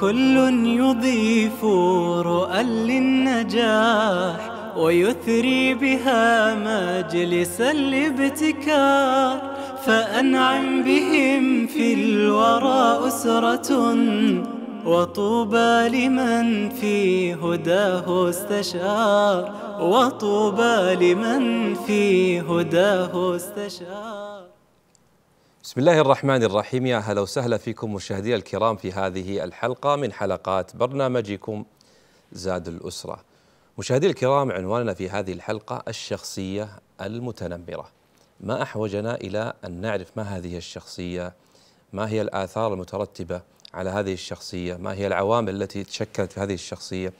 كل يضيف رؤى للنجاح ويثري بها مجلس الابتكار فأنعم بهم في الورى أسرة وطوبى لمن في هداه استشار وطوبى لمن في هداه استشار بسم الله الرحمن الرحيم يا هلا وسهلا فيكم مشاهدينا الكرام في هذه الحلقة من حلقات برنامجكم زاد الأسرة مشاهدينا الكرام عنواننا في هذه الحلقة الشخصية المتنمرة ما أحوجنا إلى أن نعرف ما هذه الشخصية ما هي الآثار المترتبة على هذه الشخصية ما هي العوامل التي تشكلت في هذه الشخصية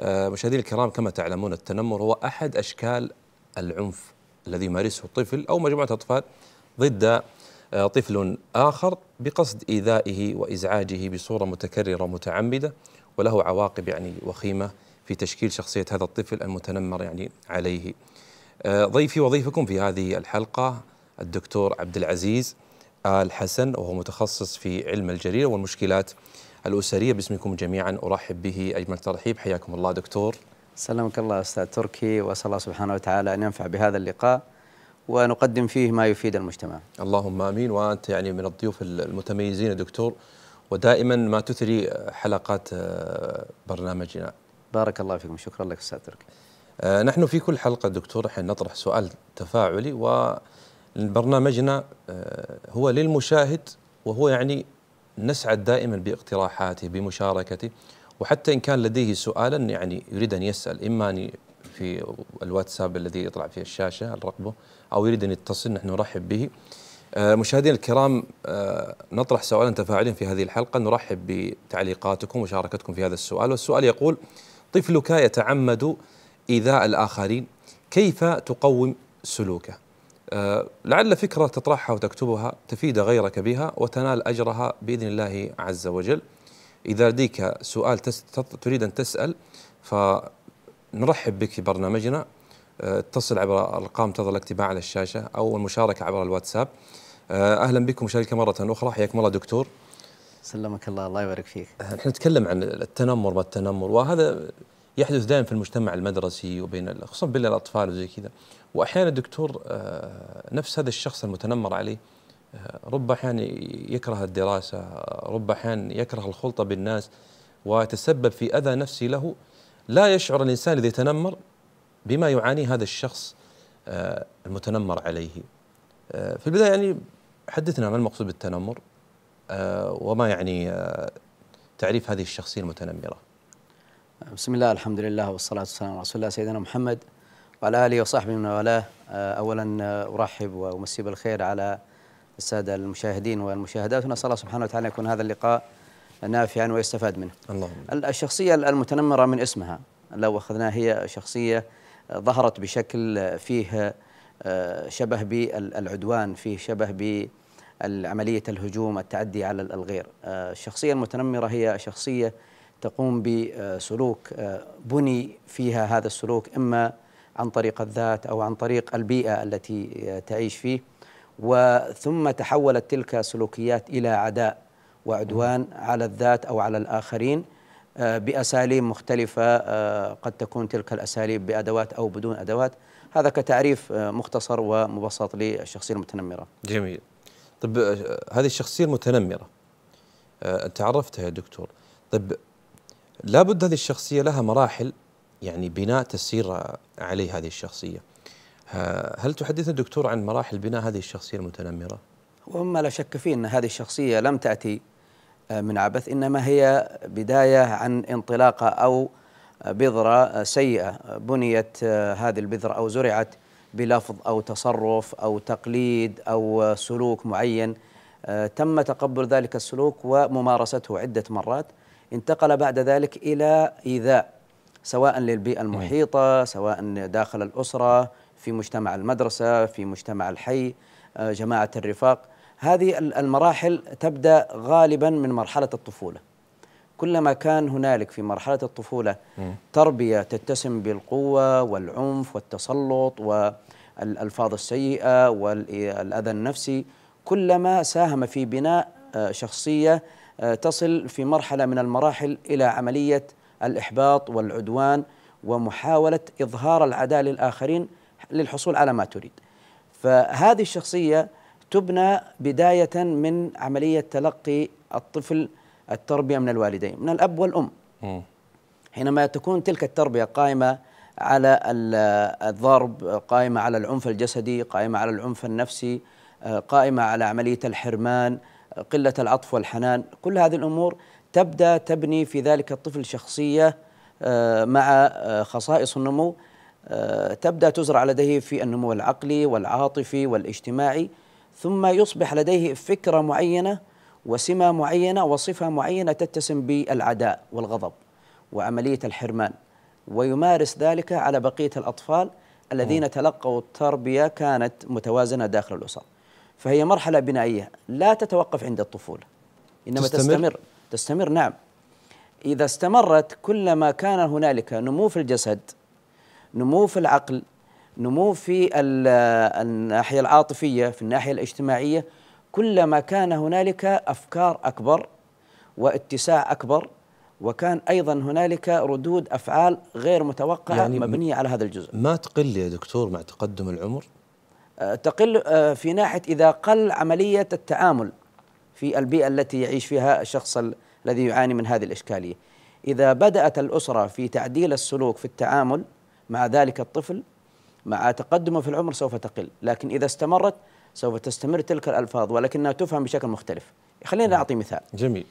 آه، مشاهدينا الكرام كما تعلمون التنمر هو أحد أشكال العنف الذي يمارسه الطفل أو مجموعة أطفال ضد آه، طفل آخر بقصد إيذائه وإزعاجه بصورة متكررة متعمدة وله عواقب يعني وخيمة في تشكيل شخصية هذا الطفل المتنمر يعني عليه آه، ضيفي وضيفكم في هذه الحلقة الدكتور عبد العزيز آل حسن وهو متخصص في علم الجريرة والمشكلات الأسرية باسمكم جميعا أرحب به أجمل ترحيب حياكم الله دكتور سلامك الله أستاذ تركي وأسأل الله سبحانه وتعالى أن ينفع بهذا اللقاء ونقدم فيه ما يفيد المجتمع اللهم امين وانت يعني من الضيوف المتميزين دكتور ودائما ما تثري حلقات آه، برنامجنا بارك الله فيكم شكرا لك استاذ تركي آه، نحن في كل حلقه دكتور حين نطرح سؤال تفاعلي وبرنامجنا آه، هو للمشاهد وهو يعني نسعد دائما باقتراحاته بمشاركته وحتى ان كان لديه سؤالا يعني يريد ان يسال اما ان في الواتساب الذي يطلع في الشاشه الرقبه او يريد ان يتصل نحن نرحب به. آه، مشاهدينا الكرام آه، نطرح سؤالا تفاعليا في هذه الحلقه نرحب بتعليقاتكم ومشاركتكم في هذا السؤال والسؤال يقول طفلك يتعمد ايذاء الاخرين كيف تقوم سلوكه؟ آه، لعل فكره تطرحها وتكتبها تفيد غيرك بها وتنال اجرها باذن الله عز وجل. اذا لديك سؤال تريد ان تسال ف نرحب بك في برنامجنا آه، اتصل عبر ارقام تظل الاكتباع على الشاشه او المشاركه عبر الواتساب آه، اهلا بكم مشاركه مره اخرى حياكم الله دكتور سلمك الله الله يبارك فيك احنا آه، نتكلم عن التنمر ما التنمر وهذا يحدث دائما في المجتمع المدرسي وبين خصوصا بين الاطفال وزي كذا واحيانا دكتور نفس هذا الشخص المتنمر عليه رب احيانا يكره الدراسه رب احيانا يكره الخلطه بالناس ويتسبب في اذى نفسي له لا يشعر الانسان الذي يتنمر بما يعانيه هذا الشخص آه، المتنمر عليه. آه، في البدايه يعني حدثنا ما المقصود بالتنمر آه، وما يعني تعريف هذه الشخصيه المتنمره. بسم الله الحمد لله والصلاه والسلام على رسول الله سيدنا محمد وعلى اله وصحبه من والاه اولا ارحب وامسي بالخير على الساده المشاهدين والمشاهدات ونسال الله سبحانه وتعالى يكون هذا اللقاء نافعا ويستفاد منه اللهم. الشخصية المتنمرة من اسمها لو أخذناها هي شخصية آه، ظهرت بشكل آه، آه، فيه شبه بالعدوان فيه شبه بالعملية الهجوم التعدي على الغير الشخصية المتنمرة هي شخصية تقوم بسلوك بني فيها هذا السلوك إما عن طريق الذات أو عن طريق البيئة التي تعيش فيه وثم تحولت تلك السلوكيات إلى عداء وعدوان على الذات أو على الآخرين آه، بأساليب مختلفة آه، قد تكون تلك الأساليب بأدوات أو بدون أدوات هذا كتعريف آه، مختصر ومبسط للشخصية المتنمرة جميل طب هذه الشخصية المتنمرة أنت عرفتها يا دكتور طب لابد هذه الشخصية لها مراحل يعني بناء تسير عليه هذه الشخصية هل تحدثنا دكتور عن مراحل بناء هذه الشخصية المتنمرة؟ وما لا شك فيه أن هذه الشخصية لم تأتي آه، من عبث إنما هي بداية عن انطلاقة أو بذرة سيئة بنيت آه، هذه البذرة أو زرعت بلفظ أو تصرف أو تقليد أو سلوك معين آه، تم تقبل ذلك السلوك وممارسته عدة مرات انتقل بعد ذلك إلى إيذاء سواء للبيئة المحيطة سواء داخل الأسرة في مجتمع المدرسة في مجتمع الحي جماعة الرفاق هذه المراحل تبدا غالبا من مرحله الطفوله كلما كان هنالك في مرحله الطفوله تربيه تتسم بالقوه والعنف والتسلط والالفاظ السيئه والاذى النفسي كلما ساهم في بناء آه، شخصيه آه، تصل في مرحله من المراحل الى عمليه الاحباط والعدوان ومحاوله اظهار العداء للاخرين للحصول على ما تريد فهذه الشخصيه تبنى بداية من عملية تلقي الطفل التربية من الوالدين من الأب والأم حينما تكون تلك التربية قائمة على الضرب قائمة على العنف الجسدي قائمة على العنف النفسي آه، قائمة على عملية الحرمان قلة العطف والحنان كل هذه الأمور تبدأ تبني في ذلك الطفل شخصية آه، مع آه، خصائص النمو تبدأ تزرع لديه في النمو العقلي والعاطفي والاجتماعي ثم يصبح لديه فكرة معينة وسمة معينة وصفة معينة تتسم بالعداء والغضب وعملية الحرمان ويمارس ذلك على بقية الأطفال الذين أوه. تلقوا التربية كانت متوازنة داخل الأسر فهي مرحلة بنائية لا تتوقف عند الطفولة إنما تستمر تستمر, تستمر نعم إذا استمرت كلما كان هنالك نمو في الجسد نمو في العقل نمو في الناحية العاطفية في الناحية الاجتماعية كلما كان هنالك أفكار أكبر واتساع أكبر وكان أيضا هنالك ردود أفعال غير متوقعة يعني مبنية على هذا الجزء ما تقل يا دكتور مع تقدم العمر؟ أه، تقل أه، في ناحية إذا قل عملية التعامل في البيئة التي يعيش فيها الشخص الذي يعاني من هذه الإشكالية إذا بدأت الأسرة في تعديل السلوك في التعامل مع ذلك الطفل مع تقدمه في العمر سوف تقل لكن إذا استمرت سوف تستمر تلك الألفاظ ولكنها تفهم بشكل مختلف خلينا أعطي مثال جميل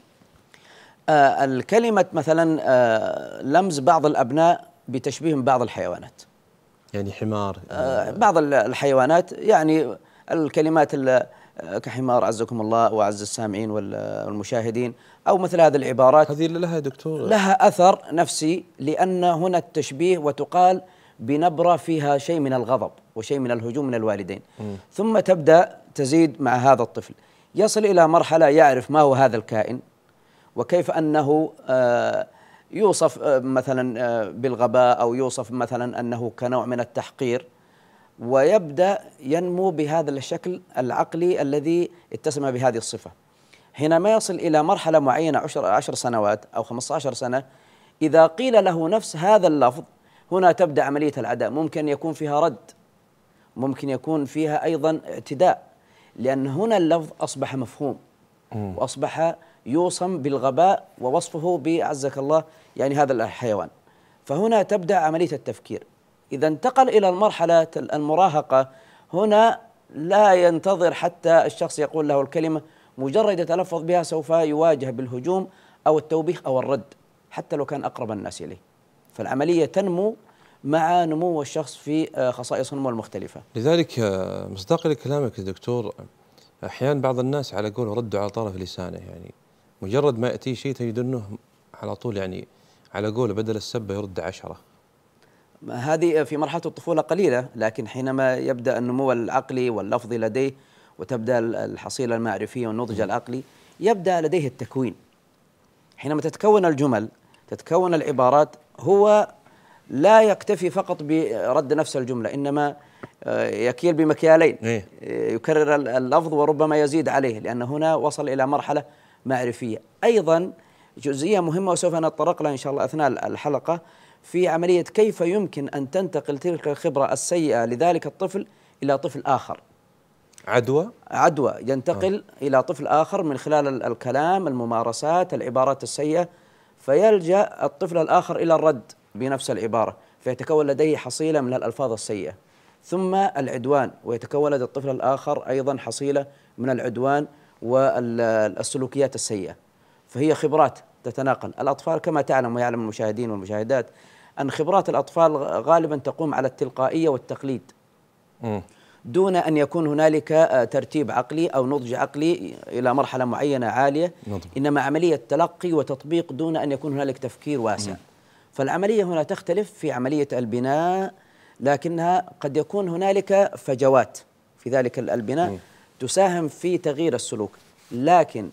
آه الكلمة مثلا آه لمز بعض الأبناء بتشبيه بعض الحيوانات يعني حمار آه, آه، بعض الحيوانات يعني الكلمات آه، كحمار عزكم الله واعز السامعين والمشاهدين او مثل هذه العبارات هذه لها دكتور لها اثر نفسي لان هنا التشبيه وتقال بنبرة فيها شيء من الغضب وشيء من الهجوم من الوالدين م. ثم تبدأ تزيد مع هذا الطفل يصل إلى مرحلة يعرف ما هو هذا الكائن وكيف أنه آه، يوصف آه، مثلا آه، بالغباء أو يوصف مثلا أنه كنوع من التحقير ويبدأ ينمو بهذا الشكل العقلي الذي اتسم بهذه الصفة حينما يصل إلى مرحلة معينة عشر, عشر سنوات أو 15 سنة إذا قيل له نفس هذا اللفظ هنا تبدا عمليه العداء ممكن يكون فيها رد ممكن يكون فيها ايضا اعتداء لان هنا اللفظ اصبح مفهوم واصبح يوصم بالغباء ووصفه بعزك الله يعني هذا الحيوان فهنا تبدا عمليه التفكير اذا انتقل الى المرحله المراهقه هنا لا ينتظر حتى الشخص يقول له الكلمه مجرد يتلفظ بها سوف يواجه بالهجوم او التوبيخ او الرد حتى لو كان اقرب الناس اليه فالعملية تنمو مع نمو الشخص في آه، خصائص النمو المختلفة لذلك آه، مصداقا لكلامك دكتور أحيانا بعض الناس على قوله ردوا على طرف لسانه يعني مجرد ما يأتي شيء تجد أنه على طول يعني على قوله بدل السبة يرد عشرة هذه آه، في مرحلة الطفولة قليلة لكن حينما يبدأ النمو العقلي واللفظي لديه وتبدأ الحصيلة المعرفية والنضج العقلي يبدأ لديه التكوين حينما تتكون الجمل تتكون العبارات هو لا يكتفي فقط برد نفس الجملة إنما آه، يكيل بمكيالين إيه؟ آه، يكرر اللفظ وربما يزيد عليه لأن هنا وصل إلى مرحلة معرفية أيضا جزئية مهمة وسوف نتطرق لها إن شاء الله أثناء الحلقة في عملية كيف يمكن أن تنتقل تلك الخبرة السيئة لذلك الطفل إلى طفل آخر عدوى عدوى ينتقل آه. إلى طفل آخر من خلال الكلام الممارسات العبارات السيئة فيلجأ الطفل الآخر إلى الرد بنفس العبارة فيتكون لديه حصيلة من الألفاظ السيئة ثم العدوان ويتكون لدى الطفل الآخر أيضا حصيلة من العدوان والسلوكيات السيئة فهي خبرات تتناقل الأطفال كما تعلم ويعلم المشاهدين والمشاهدات أن خبرات الأطفال غالبا تقوم على التلقائية والتقليد م. دون أن يكون هنالك آه، ترتيب عقلي أو نضج عقلي إلى مرحلة معينة عالية نضب. إنما عملية تلقي وتطبيق دون أن يكون هنالك تفكير واسع م. فالعملية هنا تختلف في عملية البناء لكنها قد يكون هنالك فجوات في ذلك البناء م. تساهم في تغيير السلوك لكن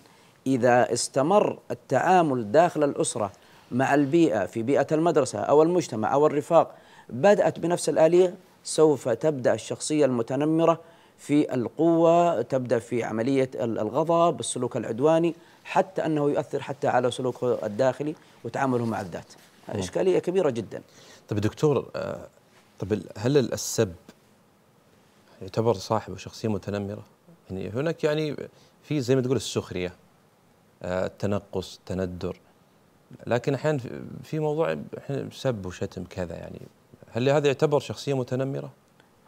إذا استمر التعامل داخل الأسرة مع البيئة في بيئة المدرسة أو المجتمع أو الرفاق بدأت بنفس الآلية سوف تبدأ الشخصية المتنمرة في القوة تبدأ في عملية الغضب السلوك العدواني حتى أنه يؤثر حتى على سلوكه الداخلي وتعامله مع الذات إشكالية كبيرة جدا طب دكتور آه، طب هل السب يعتبر صاحبه شخصية متنمرة؟ يعني هناك يعني في زي ما تقول السخرية آه، التنقص التندر لكن احيانا في موضوع سب وشتم كذا يعني هل هذا يعتبر شخصية متنمرة؟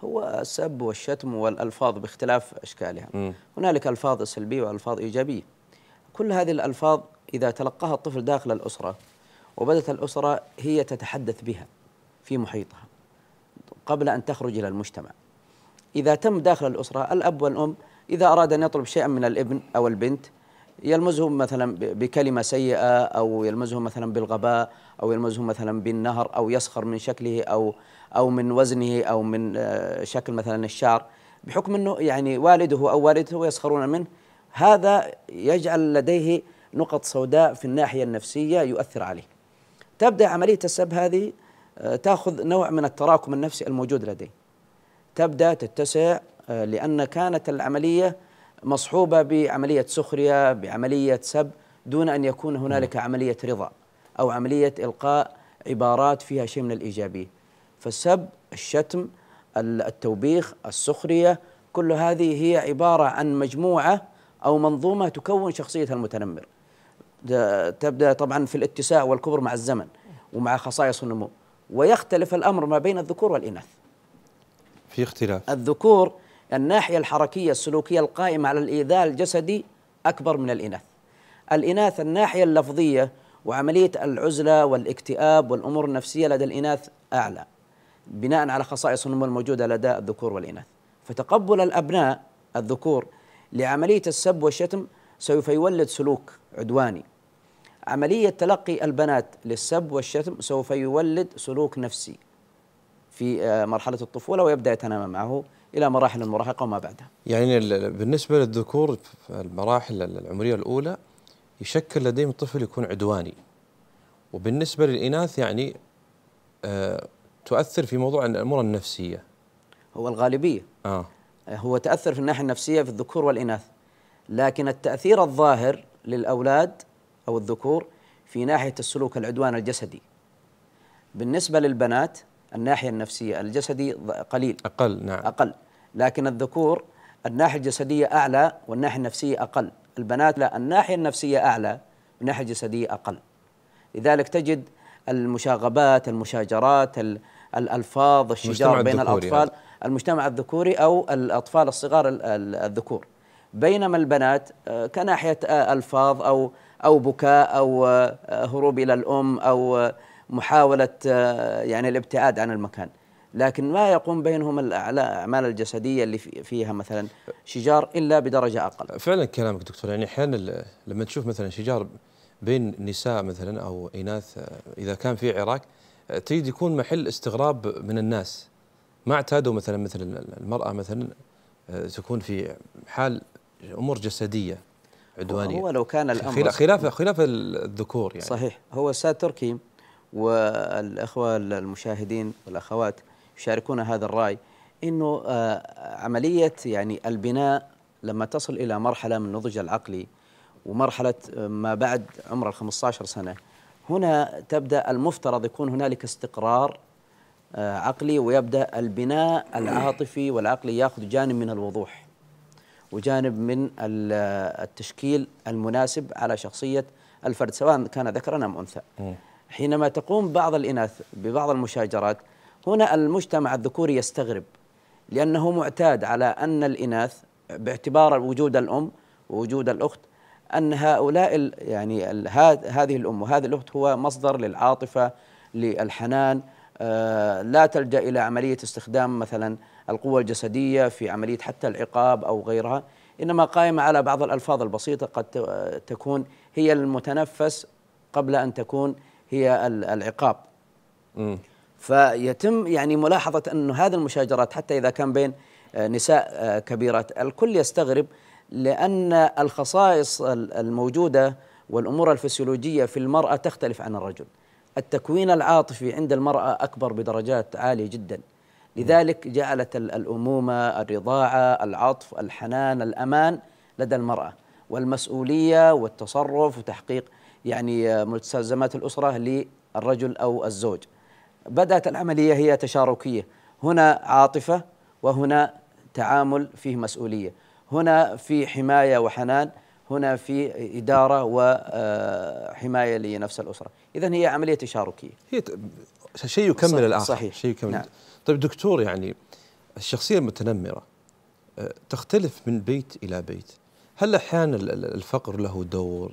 هو السب والشتم والألفاظ باختلاف أشكالها م. هنالك ألفاظ سلبية وألفاظ إيجابية كل هذه الألفاظ إذا تلقاها الطفل داخل الأسرة وبدت الأسرة هي تتحدث بها في محيطها قبل أن تخرج إلى المجتمع إذا تم داخل الأسرة الأب والأم إذا أراد أن يطلب شيئا من الابن أو البنت يلمزهم مثلا بكلمة سيئة أو يلمزهم مثلا بالغباء أو يلمزهم مثلا بالنهر أو يسخر من شكله أو أو من وزنه أو من آه، شكل مثلا الشعر بحكم أنه يعني والده أو والدته يسخرون منه هذا يجعل لديه نقط سوداء في الناحية النفسية يؤثر عليه تبدأ عملية السب هذه آه، تأخذ نوع من التراكم النفسي الموجود لديه تبدأ تتسع آه، لأن كانت العملية مصحوبة بعملية سخرية بعملية سب دون أن يكون هنالك نعم. عملية رضا أو عملية إلقاء عبارات فيها شيء من الإيجابية فالسب الشتم التوبيخ السخرية كل هذه هي عبارة عن مجموعة أو منظومة تكون شخصية المتنمر تبدأ طبعا في الاتساع والكبر مع الزمن ومع خصائص النمو ويختلف الأمر ما بين الذكور والإناث في اختلاف الذكور الناحية الحركية السلوكية القائمة على الإيذاء الجسدي أكبر من الإناث الإناث الناحية اللفظية وعملية العزلة والاكتئاب والأمور النفسية لدى الإناث أعلى بناء على خصائص النمو الموجودة لدى الذكور والإناث فتقبل الأبناء الذكور لعملية السب والشتم سوف يولد سلوك عدواني عملية تلقي البنات للسب والشتم سوف يولد سلوك نفسي في آه، مرحلة الطفولة ويبدأ يتنامى معه إلى مراحل المراهقة وما بعدها يعني بالنسبة للذكور في المراحل العمرية الأولى يشكل لديهم طفل يكون عدواني وبالنسبة للإناث يعني آه تؤثر في موضوع الأمور النفسية هو الغالبية آه. آه. هو تأثر في الناحية النفسية في الذكور والإناث لكن التأثير الظاهر للأولاد أو الذكور في ناحية السلوك العدوان الجسدي بالنسبة للبنات الناحية النفسية الجسدي قليل أقل نعم أقل لكن الذكور الناحية الجسدية أعلى والناحية النفسية أقل البنات لا الناحية النفسية أعلى والناحية الجسدية أقل لذلك تجد المشاغبات المشاجرات الألفاظ الشجار بين الأطفال يعني. المجتمع الذكوري أو الأطفال الصغار الذكور بينما البنات آه، كناحية آه، ألفاظ أو أو بكاء أو آه، هروب إلى الأم أو محاولة آه، يعني الابتعاد عن المكان لكن ما يقوم بينهم الاعمال الجسديه اللي فيها مثلا شجار الا بدرجه اقل. فعلا كلامك دكتور يعني احيانا لما تشوف مثلا شجار بين نساء مثلا او اناث آه، اذا كان في عراك آه، تجد يكون محل استغراب من الناس ما اعتادوا مثلا مثل المراه مثلا تكون في حال امور جسديه عدوانيه هو لو كان الامر خلاف خلاف الذكور يعني صحيح هو استاذ تركي والأخوة المشاهدين والأخوات يشاركون هذا الرأي أنه آه، عملية يعني البناء لما تصل إلى مرحلة من النضج العقلي ومرحلة آه، ما بعد عمر ال 15 سنة هنا تبدأ المفترض يكون هنالك استقرار آه، عقلي ويبدأ البناء العاطفي والعقلي يأخذ جانب من الوضوح وجانب من التشكيل المناسب على شخصية الفرد سواء كان ذكرا أم أنثى حينما تقوم بعض الإناث ببعض المشاجرات هنا المجتمع الذكوري يستغرب لأنه معتاد على أن الإناث باعتبار وجود الأم ووجود الأخت أن هؤلاء يعني هذه الأم وهذه الأخت هو مصدر للعاطفة للحنان آه، لا تلجأ إلى عملية استخدام مثلا القوة الجسدية في عملية حتى العقاب أو غيرها إنما قائمة على بعض الألفاظ البسيطة قد تكون هي المتنفس قبل أن تكون هي العقاب م. فيتم يعني ملاحظة أن هذه المشاجرات حتى إذا كان بين آه، نساء آه، كبيرات الكل يستغرب لأن الخصائص الموجودة والأمور الفسيولوجية في المرأة تختلف عن الرجل التكوين العاطفي عند المرأة أكبر بدرجات عالية جدا لذلك جعلت الأمومة الرضاعة العطف الحنان الأمان لدى المرأة والمسؤولية والتصرف وتحقيق يعني مستلزمات الأسرة للرجل أو الزوج بدأت العملية هي تشاركية هنا عاطفة وهنا تعامل فيه مسؤولية هنا في حماية وحنان هنا في إدارة وحماية آه، لنفس الأسرة إذا هي عملية تشاركية هي شيء يكمل صحيح الآخر صحيح شيء يكمل نعم. طيب دكتور يعني الشخصية المتنمرة آه، تختلف من بيت إلى بيت هل أحيانا الفقر له دور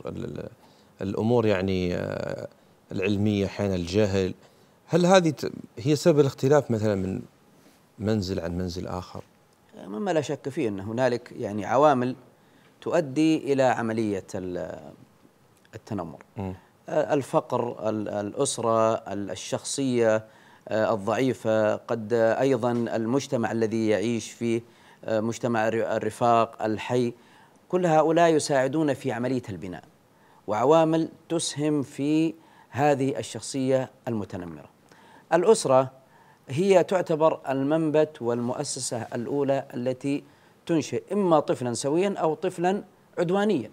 الامور يعني آه، العلميه احيانا الجهل هل هذه هي سبب الاختلاف مثلا من منزل عن منزل اخر؟ مما لا شك فيه ان هنالك يعني عوامل تؤدي الى عمليه التنمر م. آه، الفقر الاسره الشخصيه آه، الضعيفه قد ايضا المجتمع الذي يعيش فيه مجتمع الرفاق الحي كل هؤلاء يساعدون في عمليه البناء وعوامل تسهم في هذه الشخصيه المتنمره. الاسره هي تعتبر المنبت والمؤسسه الاولى التي تنشئ اما طفلا سويا او طفلا عدوانيا.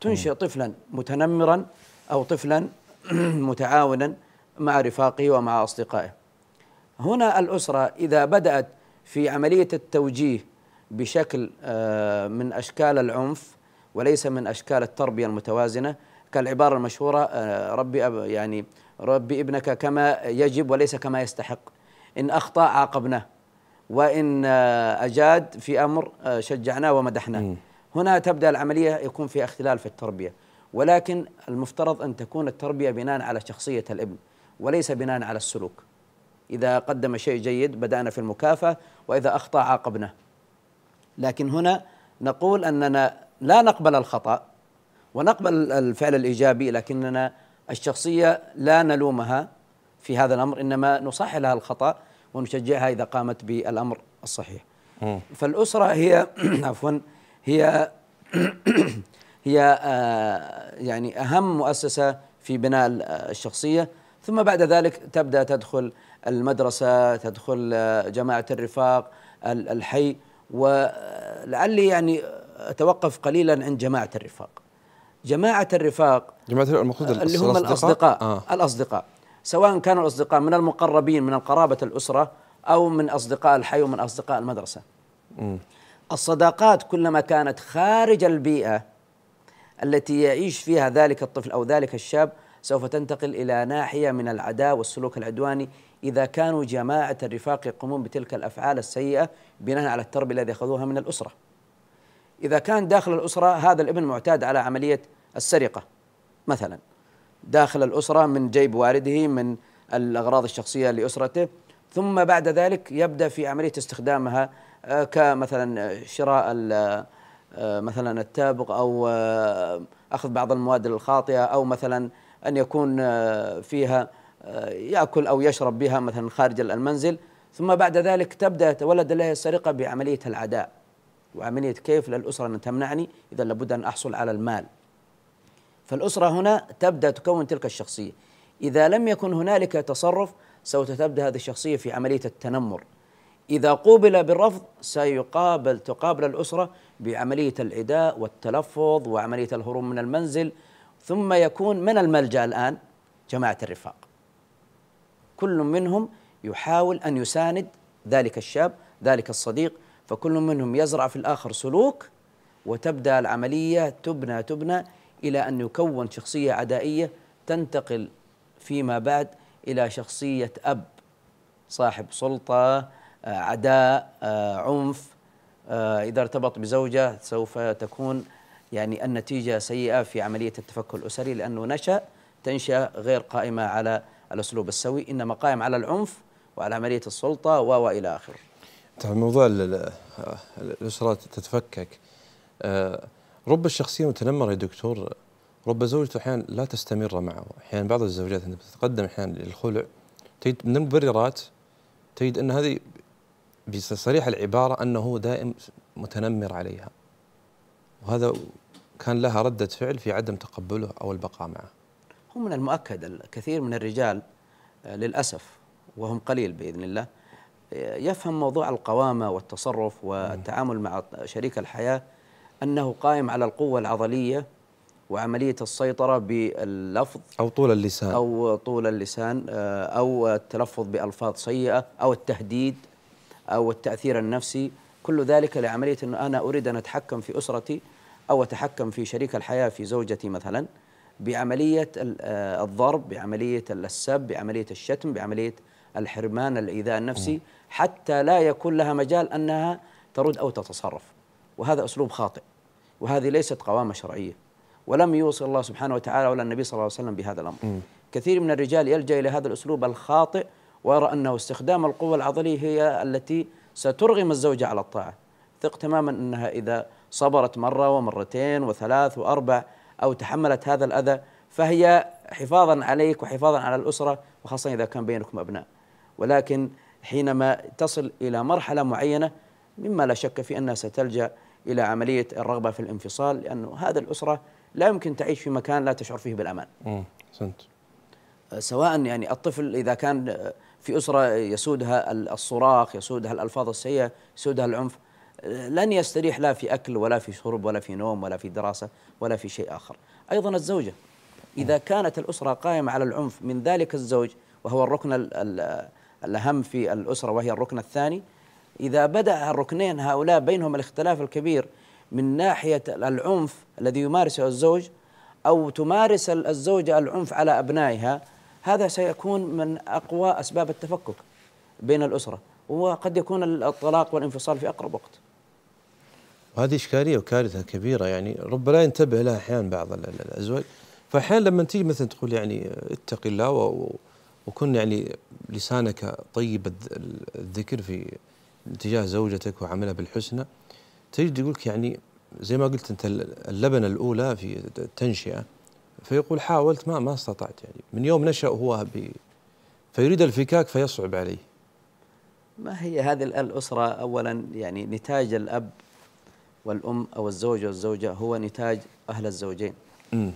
تنشئ طفلا متنمرا او طفلا متعاونا مع رفاقه ومع اصدقائه. هنا الاسره اذا بدات في عمليه التوجيه بشكل آه، من اشكال العنف وليس من أشكال التربية المتوازنة كالعبارة المشهورة آه، ربي أب يعني ربي ابنك كما يجب وليس كما يستحق إن أخطأ عاقبناه وإن آه، أجاد في أمر آه، شجعناه ومدحناه هنا تبدأ العملية يكون في اختلال في التربية ولكن المفترض أن تكون التربية بناء على شخصية الابن وليس بناء على السلوك إذا قدم شيء جيد بدأنا في المكافأة وإذا أخطأ عاقبناه لكن هنا نقول أننا لا نقبل الخطأ ونقبل الفعل الإيجابي لكننا الشخصية لا نلومها في هذا الأمر إنما نصحح لها الخطأ ونشجعها إذا قامت بالأمر الصحيح فالأسرة هي عفوا هي هي آه، يعني أهم مؤسسة في بناء الشخصية ثم بعد ذلك تبدأ تدخل المدرسة تدخل آه، جماعة الرفاق الحي ولعلي آه، يعني اتوقف قليلا عند جماعه الرفاق جماعه الرفاق جماعه المقصود اللي هم الأصدقاء الاصدقاء آه. الاصدقاء سواء كانوا الاصدقاء من المقربين من القرابه الاسره او من اصدقاء الحي ومن اصدقاء المدرسه م. الصداقات كلما كانت خارج البيئه التي يعيش فيها ذلك الطفل او ذلك الشاب سوف تنتقل الى ناحيه من العداء والسلوك العدواني اذا كانوا جماعه الرفاق يقومون بتلك الافعال السيئه بناء على التربيه الذي اخذوها من الاسره. إذا كان داخل الأسرة هذا الابن معتاد على عملية السرقة مثلا داخل الأسرة من جيب والده من الأغراض الشخصية لأسرته ثم بعد ذلك يبدأ في عملية استخدامها آه، كمثلا شراء آه، مثلا التابق أو آه، أخذ بعض المواد الخاطئة أو مثلا أن يكون فيها يأكل أو يشرب بها مثلا خارج المنزل ثم بعد ذلك تبدأ تولد له السرقة بعملية العداء وعملية كيف للأسرة أن تمنعني إذا لابد أن أحصل على المال فالأسرة هنا تبدأ تكون تلك الشخصية إذا لم يكن هنالك تصرف سوف تبدأ هذه الشخصية في عملية التنمر إذا قوبل بالرفض سيقابل تقابل الأسرة بعملية العداء والتلفظ وعملية الهروب من المنزل ثم يكون من الملجأ الآن جماعة الرفاق كل منهم يحاول أن يساند ذلك الشاب ذلك الصديق فكل منهم يزرع في الآخر سلوك وتبدأ العملية تبنى تبنى إلى أن يكون شخصية عدائية تنتقل فيما بعد إلى شخصية أب صاحب سلطة آه، عداء آه، عنف آه، إذا ارتبط بزوجة سوف تكون يعني النتيجة سيئة في عملية التفكك الأسري لأنه نشأ تنشأ غير قائمة على الأسلوب السوي إنما قائم على العنف وعلى عملية السلطة وإلى آخره طيب موضوع الاسره تتفكك آه، رب الشخصيه متنمره يا دكتور رب زوجته احيانا لا تستمر معه احيانا بعض الزوجات عندما تتقدم احيانا للخلع تجد من المبررات تجد ان هذه بصريح العباره انه دائم متنمر عليها وهذا كان لها ردة فعل في عدم تقبله أو البقاء معه هو من المؤكد الكثير من الرجال آه، للأسف وهم قليل بإذن الله يفهم موضوع القوامة والتصرف والتعامل مع شريك الحياة أنه قائم على القوة العضلية وعملية السيطرة باللفظ أو طول اللسان أو طول اللسان آه، أو التلفظ بألفاظ سيئة أو التهديد أو التأثير النفسي كل ذلك لعملية أنه أنا أريد أن أتحكم في أسرتي أو أتحكم في شريك الحياة في زوجتي مثلا بعملية آه، الضرب بعملية السب بعملية الشتم بعملية الحرمان الإيذاء النفسي م. حتى لا يكون لها مجال انها ترد او تتصرف وهذا اسلوب خاطئ وهذه ليست قوامه شرعيه ولم يوصي الله سبحانه وتعالى ولا النبي صلى الله عليه وسلم بهذا الامر م. كثير من الرجال يلجا الى هذا الاسلوب الخاطئ ويرى انه استخدام القوه العضليه هي التي سترغم الزوجه على الطاعه ثق تماما انها اذا صبرت مره ومرتين وثلاث واربع او تحملت هذا الاذى فهي حفاظا عليك وحفاظا على الاسره وخاصه اذا كان بينكم ابناء ولكن حينما تصل إلى مرحلة معينة مما لا شك في أنها ستلجأ إلى عملية الرغبة في الانفصال لأنه هذه الأسرة لا يمكن تعيش في مكان لا تشعر فيه بالأمان سنت. أه، سواء يعني الطفل إذا كان في أسرة يسودها الصراخ يسودها الألفاظ السيئة يسودها العنف أه، لن يستريح لا في أكل ولا في شرب ولا في نوم ولا في دراسة ولا في شيء آخر أيضا الزوجة إذا كانت الأسرة قائمة على العنف من ذلك الزوج وهو الركن ال ال الأهم في الأسرة وهي الركن الثاني إذا بدأ الركنين هؤلاء بينهم الاختلاف الكبير من ناحية العنف الذي يمارسه الزوج أو تمارس الزوجة العنف على أبنائها هذا سيكون من أقوى أسباب التفكك بين الأسرة وقد يكون الطلاق والانفصال في أقرب وقت وهذه إشكالية وكارثة كبيرة يعني رب لا ينتبه لها أحيانا بعض الأزواج فأحيانا لما تيجي مثلا تقول يعني اتق الله وكن يعني لسانك طيب الذكر في تجاه زوجتك وعملها بالحسنى تجد لك يعني زي ما قلت انت اللبنه الاولى في التنشئه فيقول حاولت ما ما استطعت يعني من يوم نشا هو ب فيريد الفكاك فيصعب عليه ما هي هذه الاسره اولا يعني نتاج الاب والام او الزوج والزوجه هو نتاج اهل الزوجين م.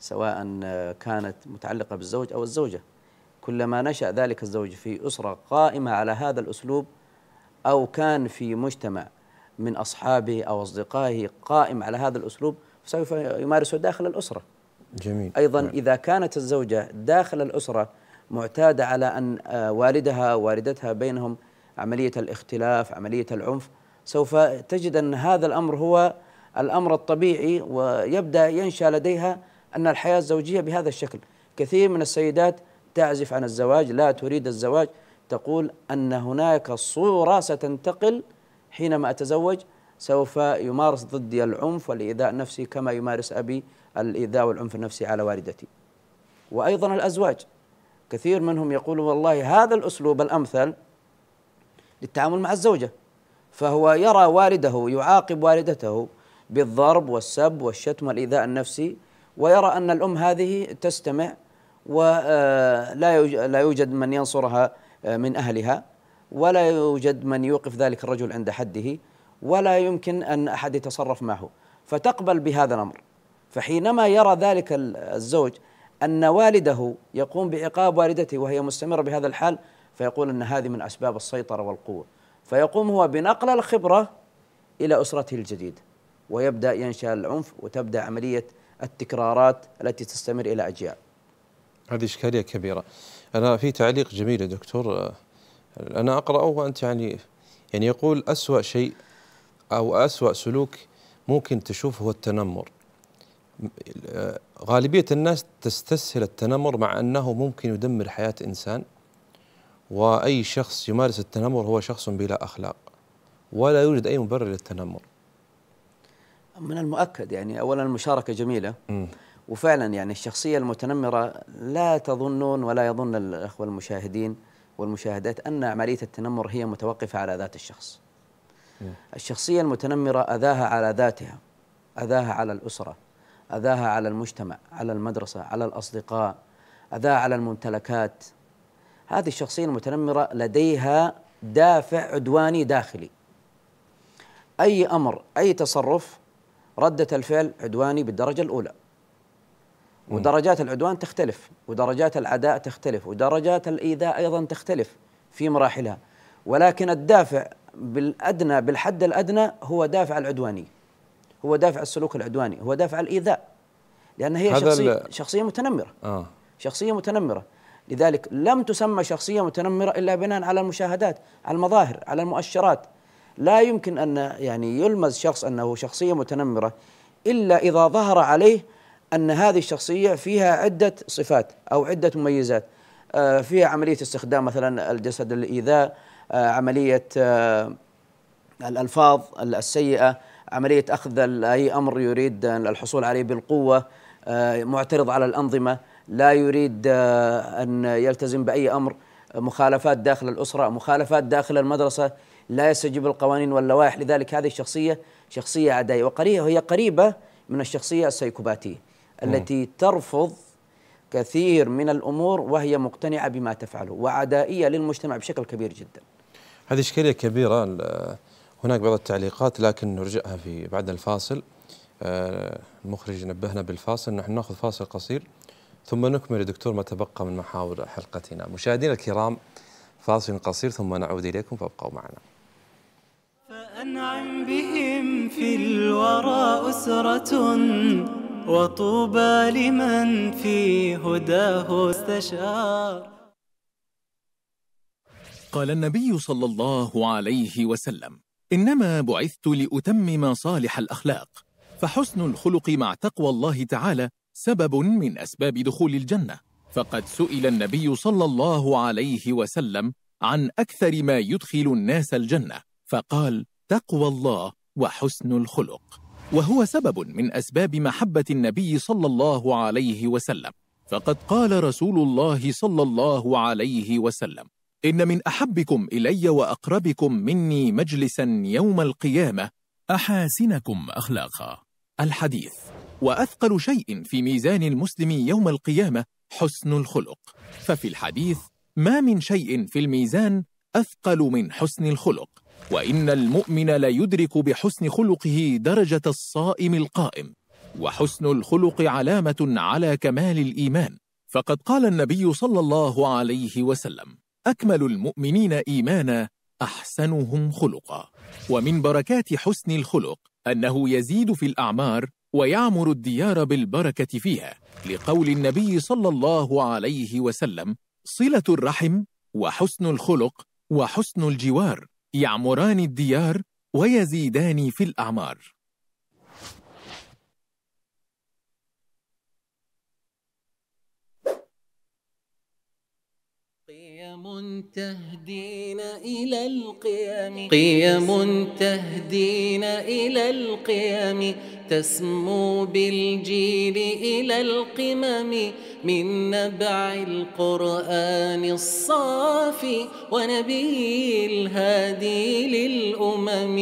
سواء كانت متعلقه بالزوج او الزوجه كلما نشأ ذلك الزوج في أسرة قائمة على هذا الأسلوب أو كان في مجتمع من أصحابه أو أصدقائه قائم على هذا الأسلوب سوف يمارسه داخل الأسرة جميل أيضا جميل. نعم. إذا كانت الزوجة داخل الأسرة معتادة على أن آه، والدها والدتها بينهم عملية الاختلاف عملية العنف سوف تجد أن هذا الأمر هو الأمر الطبيعي ويبدأ ينشأ لديها أن الحياة الزوجية بهذا الشكل كثير من السيدات تعزف عن الزواج لا تريد الزواج تقول أن هناك صورة ستنتقل حينما أتزوج سوف يمارس ضدي العنف والإيذاء النفسي كما يمارس أبي الإيذاء والعنف النفسي على والدتي وأيضا الأزواج كثير منهم يقول والله هذا الأسلوب الأمثل للتعامل مع الزوجة فهو يرى والده يعاقب والدته بالضرب والسب والشتم والإيذاء النفسي ويرى أن الأم هذه تستمع ولا لا يوجد من ينصرها آه، من أهلها ولا يوجد من يوقف ذلك الرجل عند حده ولا يمكن أن أحد يتصرف معه فتقبل بهذا الأمر فحينما يرى ذلك الزوج أن والده يقوم بعقاب والدته وهي مستمرة بهذا الحال فيقول أن هذه من أسباب السيطرة والقوة فيقوم هو بنقل الخبرة إلى أسرته الجديدة ويبدأ ينشأ العنف وتبدأ عملية التكرارات التي تستمر إلى أجيال هذه إشكالية كبيرة أنا في تعليق جميل يا دكتور أنا أقرأه وأنت يعني يعني يقول أسوأ شيء أو أسوأ سلوك ممكن تشوفه هو التنمر غالبية الناس تستسهل التنمر مع أنه ممكن يدمر حياة إنسان وأي شخص يمارس التنمر هو شخص بلا أخلاق ولا يوجد أي مبرر للتنمر من المؤكد يعني أولا المشاركة جميلة م. وفعلا يعني الشخصية المتنمرة لا تظنون ولا يظن الأخوة المشاهدين والمشاهدات أن عملية التنمر هي متوقفة على ذات الشخص نعم. الشخصية المتنمرة أذاها على ذاتها أذاها على الأسرة أذاها على المجتمع على المدرسة على الأصدقاء أذاها على الممتلكات هذه الشخصية المتنمرة لديها دافع عدواني داخلي أي أمر أي تصرف ردة الفعل عدواني بالدرجة الأولى ودرجات العدوان تختلف ودرجات العداء تختلف ودرجات الإيذاء أيضا تختلف في مراحلها ولكن الدافع بالأدنى بالحد الأدنى هو دافع العدواني هو دافع السلوك العدواني هو دافع الإيذاء لأن هي شخصية, شخصية متنمرة آه شخصية متنمرة لذلك لم تسمى شخصية متنمرة إلا بناء على المشاهدات على المظاهر على المؤشرات لا يمكن أن يعني يلمز شخص أنه شخصية متنمرة إلا إذا ظهر عليه أن هذه الشخصية فيها عدة صفات أو عدة مميزات آه، فيها عملية استخدام مثلا الجسد للإيذاء آه، عملية آه، الألفاظ السيئة عملية أخذ أي أمر يريد الحصول عليه بالقوة معترض على الأنظمة لا يريد أن يلتزم بأي أمر مخالفات داخل الأسرة مخالفات داخل المدرسة لا يستجيب القوانين واللوائح لذلك هذه الشخصية شخصية عدائية وقريبة وهي قريبة من الشخصية السيكوباتية التي ترفض كثير من الامور وهي مقتنعه بما تفعله وعدائيه للمجتمع بشكل كبير جدا. هذه اشكاليه كبيره هناك بعض التعليقات لكن نرجعها في بعد الفاصل آه، المخرج نبهنا بالفاصل نحن ناخذ فاصل قصير ثم نكمل دكتور ما تبقى من محاور حلقتنا مشاهدينا الكرام فاصل قصير ثم نعود اليكم فابقوا معنا. فانعم بهم في الورى اسره وطوبى لمن في هداه استشار قال النبي صلى الله عليه وسلم إنما بعثت لأتمم صالح الأخلاق فحسن الخلق مع تقوى الله تعالى سبب من أسباب دخول الجنة فقد سئل النبي صلى الله عليه وسلم عن أكثر ما يدخل الناس الجنة فقال تقوى الله وحسن الخلق وهو سبب من أسباب محبة النبي صلى الله عليه وسلم فقد قال رسول الله صلى الله عليه وسلم إن من أحبكم إلي وأقربكم مني مجلسا يوم القيامة أحاسنكم أخلاقا الحديث وأثقل شيء في ميزان المسلم يوم القيامة حسن الخلق ففي الحديث ما من شيء في الميزان أثقل من حسن الخلق وإن المؤمن ليدرك بحسن خلقه درجة الصائم القائم وحسن الخلق علامة على كمال الإيمان فقد قال النبي صلى الله عليه وسلم أكمل المؤمنين إيمانا أحسنهم خلقا ومن بركات حسن الخلق أنه يزيد في الأعمار ويعمر الديار بالبركة فيها لقول النبي صلى الله عليه وسلم صلة الرحم وحسن الخلق وحسن الجوار يعمران الديار ويزيدان في الأعمار قيم تهدينا إلى القيم قيم تهدينا إلى القيم تسمو بالجيل إلى القمم من نبع القرآن الصافي ونبي الهادي للأمم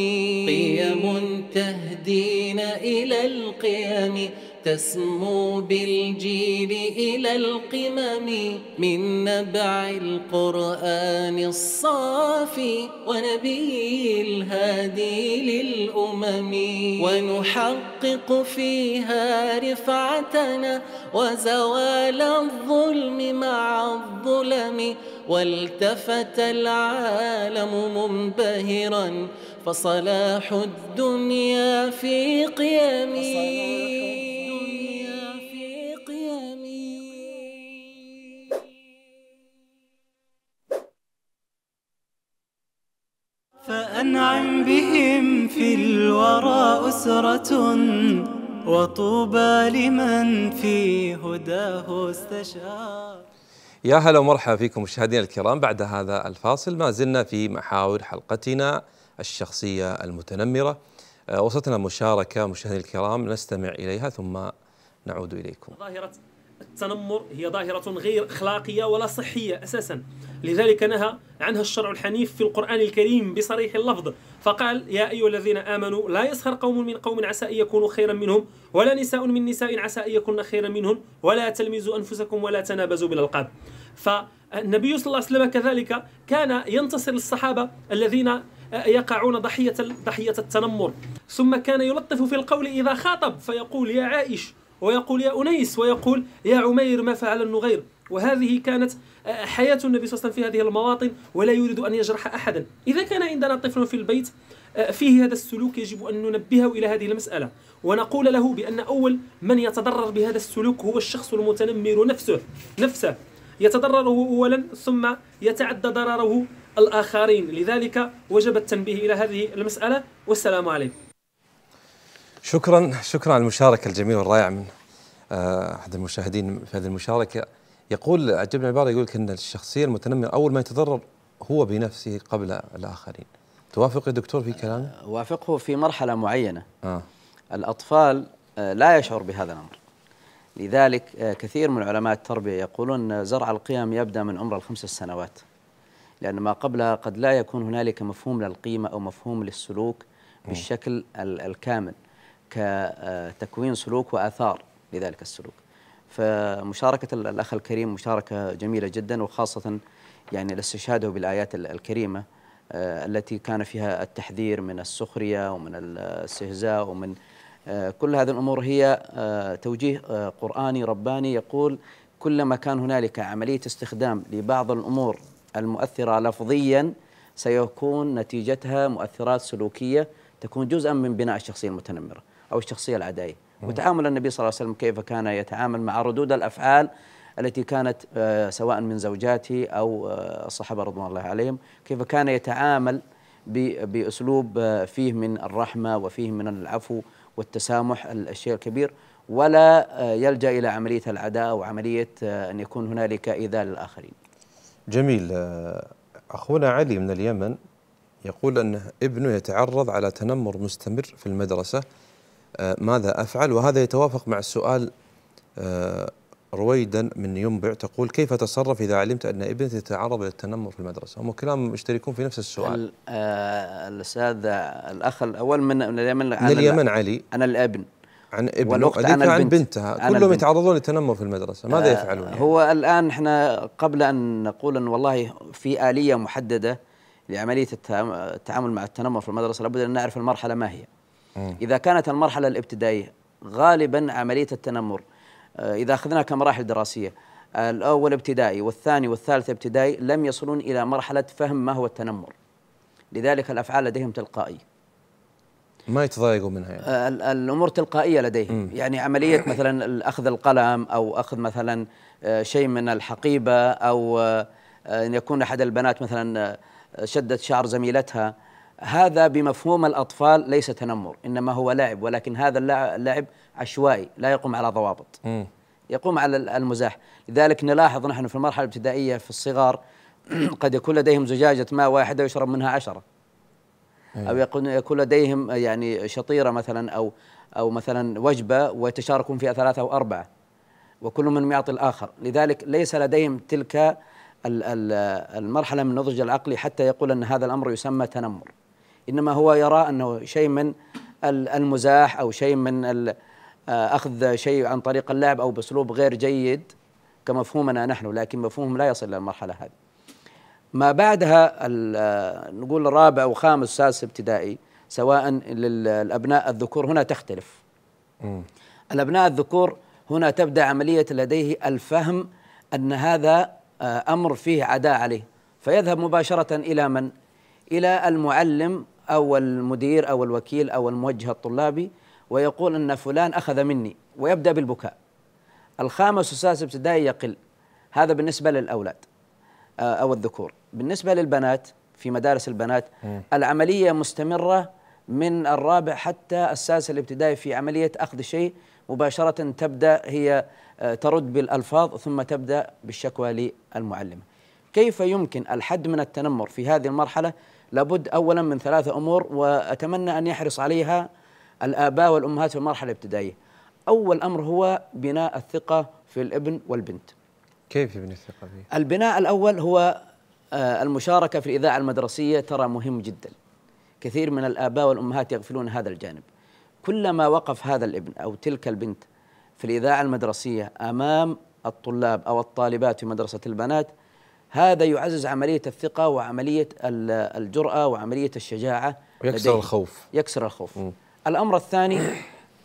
قيم تهدينا إلى القيم تسمو بالجيل إلى القمم من نبع القرآن الصافي ونبي الهادي للأمم ونحقق فيها رفعتنا وزوال الظلم مع الظلم والتفت العالم منبهرا فصلاح الدنيا في قيمي فأنعم بهم في الورى أسرة وطوبى لمن في هداه استشار يا هلا ومرحبا فيكم مشاهدينا الكرام بعد هذا الفاصل ما زلنا في محاور حلقتنا الشخصية المتنمرة آه، وصلتنا مشاركة مشاهدينا الكرام نستمع إليها ثم نعود إليكم ظاهرة التنمر هي ظاهرة غير أخلاقية ولا صحية أساسا لذلك نهى عنها الشرع الحنيف في القرآن الكريم بصريح اللفظ فقال يا أيها الذين آمنوا لا يسخر قوم من قوم عسى أن يكونوا خيرا منهم ولا نساء من نساء عسى أن يكون خيرا منهم ولا تلمزوا أنفسكم ولا تنابزوا بالألقاب فالنبي صلى الله عليه وسلم كذلك كان ينتصر الصحابة الذين يقعون ضحية ضحية التنمر ثم كان يلطف في القول إذا خاطب فيقول يا عائش ويقول يا أنيس ويقول يا عمير ما فعل النغير وهذه كانت آه، حياة النبي صلى الله عليه وسلم في هذه المواطن ولا يريد أن يجرح أحدا إذا كان عندنا طفل في البيت آه، فيه هذا السلوك يجب أن ننبهه إلى هذه المسألة ونقول له بأن أول من يتضرر بهذا السلوك هو الشخص المتنمر نفسه نفسه يتضرره أولا ثم يتعدى ضرره الآخرين لذلك وجب التنبيه إلى هذه المسألة والسلام عليكم شكرا شكرا على المشاركه الجميله والرائعه من آه، احد المشاهدين في هذه المشاركه يقول عجبني عباره يقول لك ان الشخصيه المتنمره اول ما يتضرر هو بنفسه قبل الاخرين توافق يا دكتور في كلامه؟ آه، وافقه في مرحله معينه آه. الاطفال آه، لا يشعر بهذا الامر لذلك كثير من علماء التربيه يقولون زرع القيم يبدا من عمر الخمس سنوات لان ما قبلها قد لا يكون هنالك مفهوم للقيمه او مفهوم للسلوك بالشكل الكامل كتكوين سلوك وآثار لذلك السلوك فمشاركة الأخ الكريم مشاركة جميلة جدا وخاصة يعني الاستشهاده بالآيات الكريمة آه، التي كان فيها التحذير من السخرية ومن الاستهزاء ومن آه، كل هذه الأمور هي آه، توجيه قرآني رباني يقول كلما كان هنالك عملية استخدام لبعض الأمور المؤثرة لفظيا سيكون نتيجتها مؤثرات سلوكية تكون جزءا من بناء الشخصية المتنمرة أو الشخصية العدائية وتعامل النبي صلى الله عليه وسلم كيف كان يتعامل مع ردود الأفعال التي كانت آه، سواء من زوجاته أو آه، الصحابة رضوان الله عليهم كيف كان يتعامل بأسلوب آه، فيه من الرحمة وفيه من العفو والتسامح الشيء الكبير ولا يلجأ إلى عملية العداء وعملية أن يكون هنالك إيذاء للآخرين جميل أخونا علي من اليمن يقول أن ابنه يتعرض على تنمر مستمر في المدرسة آه، ماذا أفعل وهذا يتوافق مع السؤال آه، رويدا من ينبع تقول كيف اتصرف إذا علمت أن ابنتي تتعرض للتنمر في المدرسة هم كلام مشتركون في نفس السؤال آه، الأستاذ الأخ الأول من اليمن من اليمن علي أنا الأبن عن ابنه عن, عن بنتها كلهم يتعرضون للتنمر في المدرسة ماذا يفعلون يعني؟ هو الآن احنا قبل أن نقول أن والله في آلية محددة لعملية التعامل مع التنمر في المدرسة لابد أن نعرف المرحلة ما هي إذا كانت المرحلة الابتدائية غالبا عملية التنمر آه، إذا أخذناها كمراحل دراسية الأول ابتدائي والثاني والثالث ابتدائي لم يصلون إلى مرحلة فهم ما هو التنمر لذلك الأفعال لديهم تلقائية ما يتضايقوا منها يعني. آه، الأمور تلقائية لديهم م. يعني عملية مثلا أخذ القلم أو أخذ مثلا آه، شيء من الحقيبة أو أن يكون أحد البنات مثلا شدت شعر زميلتها هذا بمفهوم الأطفال ليس تنمر إنما هو لعب ولكن هذا اللعب عشوائي لا يقوم على ضوابط يقوم على المزاح لذلك نلاحظ نحن في المرحلة الابتدائية في الصغار قد يكون لديهم زجاجة ماء واحدة ويشرب منها عشرة أو يكون لديهم يعني شطيرة مثلا أو أو مثلا وجبة ويتشاركون فيها ثلاثة أو أربعة وكل منهم يعطي الآخر لذلك ليس لديهم تلك المرحلة من النضج العقلي حتى يقول أن هذا الأمر يسمى تنمر إنما هو يرى أنه شيء من المزاح أو شيء من آه، أخذ شيء عن طريق اللعب أو بأسلوب غير جيد كمفهومنا نحن لكن مفهومهم لا يصل إلى المرحلة هذه ما بعدها آه، نقول رابع وخامس سادس ابتدائي سواء للأبناء الذكور هنا تختلف م. الأبناء الذكور هنا تبدأ عملية لديه الفهم أن هذا آه، أمر فيه عداء عليه فيذهب مباشرة إلى من؟ إلى المعلم أو المدير أو الوكيل أو الموجه الطلابي ويقول أن فلان أخذ مني ويبدأ بالبكاء الخامس والسادس ابتدائي يقل هذا بالنسبة للأولاد آه، أو الذكور بالنسبة للبنات في مدارس البنات العملية مستمرة من الرابع حتى السادس الابتدائي في عملية أخذ شيء مباشرة تبدأ هي آه، ترد بالألفاظ ثم تبدأ بالشكوى للمعلمة كيف يمكن الحد من التنمر في هذه المرحلة لابد أولا من ثلاثة أمور وأتمنى أن يحرص عليها الآباء والأمهات في المرحلة الابتدائية أول أمر هو بناء الثقة في الابن والبنت كيف يبني الثقة فيه؟ البناء الأول هو آه، المشاركة في الإذاعة المدرسية ترى مهم جدا كثير من الآباء والأمهات يغفلون هذا الجانب كلما وقف هذا الابن أو تلك البنت في الإذاعة المدرسية أمام الطلاب أو الطالبات في مدرسة البنات هذا يعزز عملية الثقة وعملية الجرأة وعملية الشجاعة ويكسر الخوف يكسر الخوف م. الأمر الثاني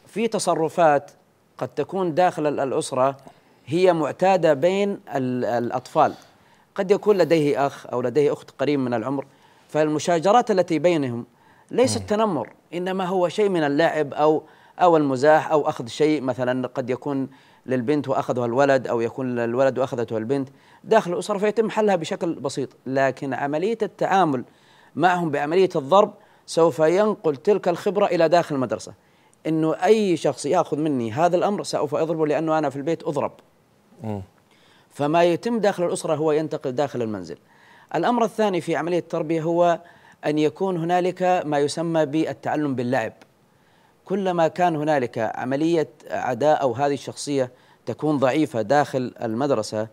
في تصرفات قد تكون داخل الأسرة هي معتادة بين الأطفال قد يكون لديه أخ أو لديه أخت قريب من العمر فالمشاجرات التي بينهم ليس التنمر إنما هو شيء من اللعب أو أو المزاح أو أخذ شيء مثلا قد يكون للبنت واخذها الولد او يكون الولد واخذته البنت داخل الاسره فيتم حلها بشكل بسيط لكن عمليه التعامل معهم بعمليه الضرب سوف ينقل تلك الخبره الى داخل المدرسه انه اي شخص ياخذ مني هذا الامر سوف اضربه لانه انا في البيت اضرب م. فما يتم داخل الاسره هو ينتقل داخل المنزل الامر الثاني في عمليه التربيه هو ان يكون هنالك ما يسمى بالتعلم باللعب كلما كان هنالك عملية عداء أو هذه الشخصية تكون ضعيفة داخل المدرسة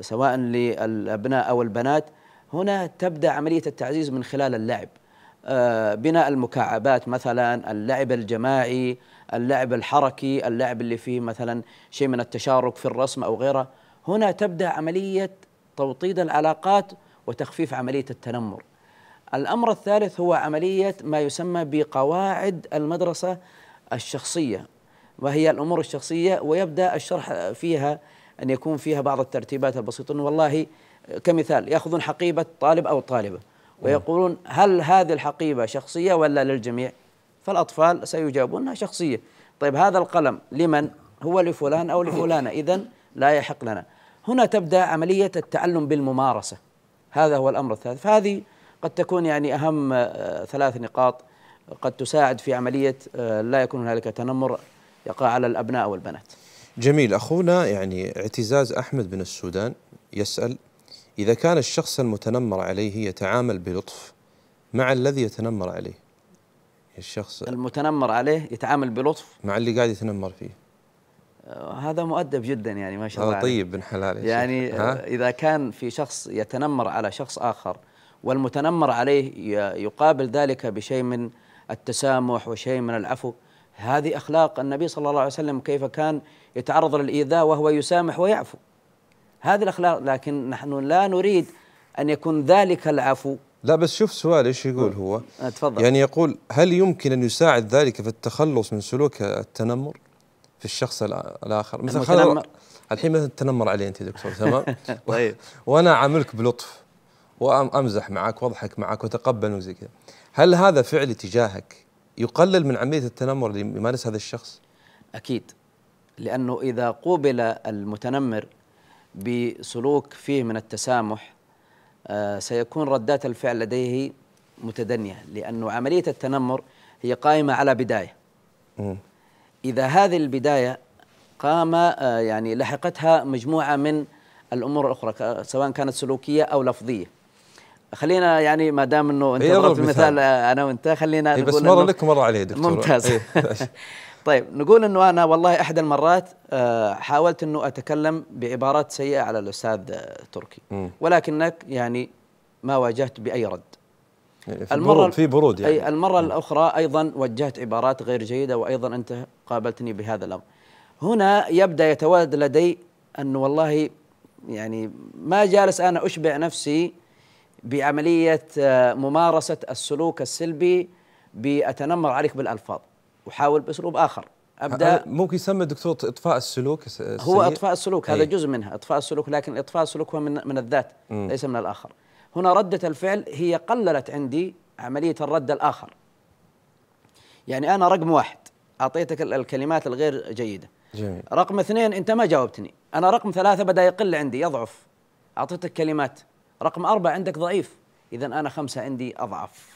سواء للأبناء أو البنات هنا تبدأ عملية التعزيز من خلال اللعب آه، بناء المكعبات مثلا اللعب الجماعي اللعب الحركي اللعب اللي فيه مثلا شيء من التشارك في الرسم أو غيره هنا تبدأ عملية توطيد العلاقات وتخفيف عملية التنمر الأمر الثالث هو عملية ما يسمى بقواعد المدرسة الشخصية وهي الأمور الشخصية ويبدأ الشرح فيها أن يكون فيها بعض الترتيبات البسيطة أنه والله كمثال يأخذون حقيبة طالب أو طالبة نعم. ويقولون هل هذه الحقيبة شخصية ولا للجميع فالأطفال سيجابونها شخصية طيب هذا القلم لمن هو لفلان أو لفلانة إذا لا يحق لنا هنا تبدأ عملية التعلم بالممارسة هذا هو الأمر الثالث فهذه قد تكون يعني أهم آه، ثلاث نقاط قد تساعد في عملية آه، لا يكون هنالك تنمر يقع على الأبناء والبنات جميل أخونا يعني اعتزاز أحمد من السودان يسأل إذا كان الشخص المتنمر عليه يتعامل بلطف مع الذي يتنمر عليه الشخص المتنمر عليه يتعامل بلطف مع اللي قاعد يتنمر فيه آه، هذا مؤدب جدا يعني ما شاء الله طيب بن حلال يعني إذا كان في شخص يتنمر على شخص آخر والمتنمر عليه يقابل ذلك بشيء من التسامح وشيء من العفو هذه أخلاق النبي صلى الله عليه وسلم كيف كان يتعرض للإيذاء وهو يسامح ويعفو هذه الأخلاق لكن نحن لا نريد أن يكون ذلك العفو لا بس شوف سؤال ايش يقول هو آه، تفضل يعني يقول هل يمكن ان يساعد ذلك في التخلص من سلوك التنمر في الشخص الاخر مثلا الحين مثلا تنمر علي انت دكتور تمام طيب وانا عاملك بلطف وامزح معك واضحك معك وتقبل وزي كذا هل هذا فعلي تجاهك يقلل من عمليه التنمر اللي يمارسها هذا الشخص اكيد لانه اذا قوبل المتنمر بسلوك فيه من التسامح آه، سيكون ردات الفعل لديه متدنيه لانه عمليه التنمر هي قائمه على بدايه اذا هذه البدايه قام آه، يعني لحقتها مجموعه من الامور الاخرى سواء كانت سلوكيه او لفظيه خلينا يعني ما دام انه إيه، انت ضربت المثال انا وانت خلينا إيه بس نقول مره لك ومره علي دكتور ممتاز إيه طيب نقول انه انا والله احدى المرات آه، حاولت انه اتكلم بعبارات سيئه على الاستاذ تركي ولكنك يعني ما واجهت باي رد إيه، في المرة برود في برود يعني أي المرة الأخرى أيضا وجهت عبارات غير جيدة وأيضا أنت قابلتني بهذا الأمر هنا يبدأ يتوالد لدي أنه والله يعني ما جالس أنا أشبع نفسي بعملية آه، ممارسة السلوك السلبي بأتنمر عليك بالألفاظ وحاول بأسلوب آخر ابدا ممكن يسمى دكتور اطفاء السلوك السريع. آه، هو اطفاء السلوك هذا أي. جزء منها اطفاء السلوك لكن اطفاء السلوك هو من من الذات م. ليس من الاخر هنا رده الفعل هي قللت عندي عمليه الرد الاخر يعني انا رقم واحد اعطيتك الكلمات الغير جيده جميل. رقم اثنين انت ما جاوبتني انا رقم ثلاثه بدا يقل عندي يضعف اعطيتك كلمات رقم أربعة عندك ضعيف إذا أنا خمسة عندي أضعف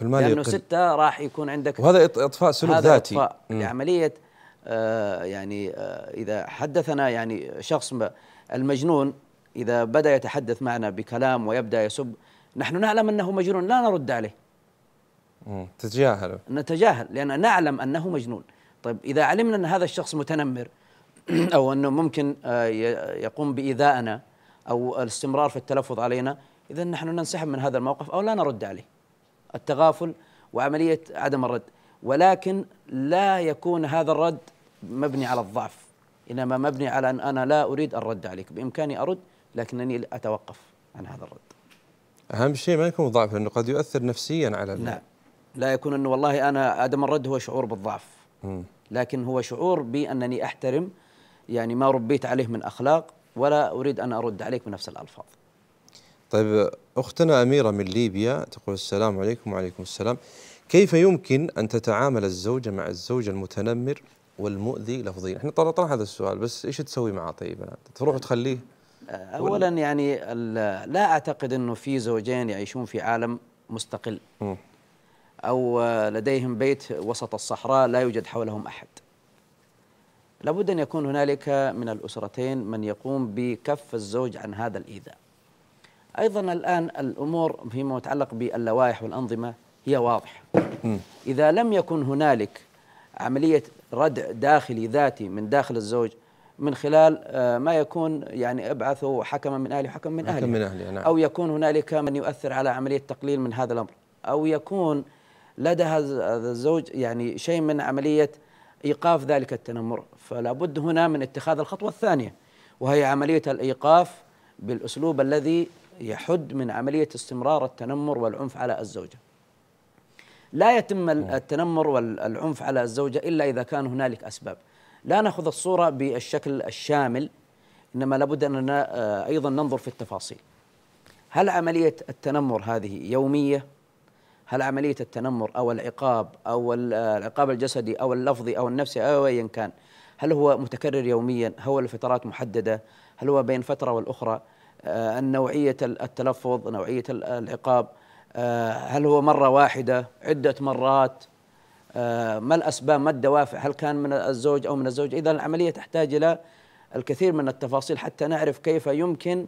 كل ما لأنه يقل. ستة راح يكون عندك وهذا إطفاء سلوك هذا ذاتي إطفاء لعملية آه يعني آه إذا حدثنا يعني شخص المجنون إذا بدأ يتحدث معنا بكلام ويبدأ يسب نحن نعلم أنه مجنون لا نرد عليه تتجاهله نتجاهل لأن نعلم أنه مجنون طيب إذا علمنا أن هذا الشخص متنمر أو أنه ممكن آه، يقوم بإيذائنا أو الاستمرار في التلفظ علينا إذا نحن ننسحب من هذا الموقف أو لا نرد عليه التغافل وعملية عدم الرد ولكن لا يكون هذا الرد مبني على الضعف إنما مبني على أن أنا لا أريد الرد عليك بإمكاني أرد لكنني أتوقف عن هذا الرد أهم شيء ما يكون ضعف لأنه قد يؤثر نفسيا على لا لا يكون أنه والله أنا عدم الرد هو شعور بالضعف لكن هو شعور بأنني أحترم يعني ما ربيت عليه من أخلاق ولا أريد أن أرد عليك بنفس الألفاظ طيب أختنا أميرة من ليبيا تقول السلام عليكم وعليكم السلام كيف يمكن أن تتعامل الزوجة مع الزوج المتنمر والمؤذي لفظيا احنا طرحنا هذا السؤال بس ايش تسوي معه طيب تروح أه، تخليه اولا يعني لا اعتقد انه في زوجين يعيشون في عالم مستقل م. او لديهم بيت وسط الصحراء لا يوجد حولهم احد لابد أن يكون هنالك من الأسرتين من يقوم بكف الزوج عن هذا الإيذاء أيضا الآن الأمور فيما يتعلق باللوائح والأنظمة هي واضحة إذا لم يكن هنالك عملية ردع داخلي ذاتي من داخل الزوج من خلال آه، ما يكون يعني ابعثوا حكما من اهله حكما من اهله من اهله نعم. او يكون هنالك من يؤثر على عمليه تقليل من هذا الامر او يكون لدى هذا الزوج يعني شيء من عمليه ايقاف ذلك التنمر فلا بد هنا من اتخاذ الخطوة الثانية وهي عملية الإيقاف بالأسلوب الذي يحد من عملية استمرار التنمر والعنف على الزوجة لا يتم نعم. التنمر والعنف على الزوجة إلا إذا كان هنالك أسباب لا نأخذ الصورة بالشكل الشامل إنما لابد أننا آه، أيضا ننظر في التفاصيل هل عملية التنمر هذه يومية؟ هل عملية التنمر أو العقاب أو آه، العقاب الجسدي أو اللفظي أو النفسي أو أيا كان هل هو متكرر يوميا هو الفترات محددة هل هو بين فترة والأخرى آه، نوعية التلفظ نوعية العقاب آه، هل هو مرة واحدة عدة مرات آه، ما الأسباب ما الدوافع هل كان من الزوج أو من الزوج إذا العملية تحتاج إلى الكثير من التفاصيل حتى نعرف كيف يمكن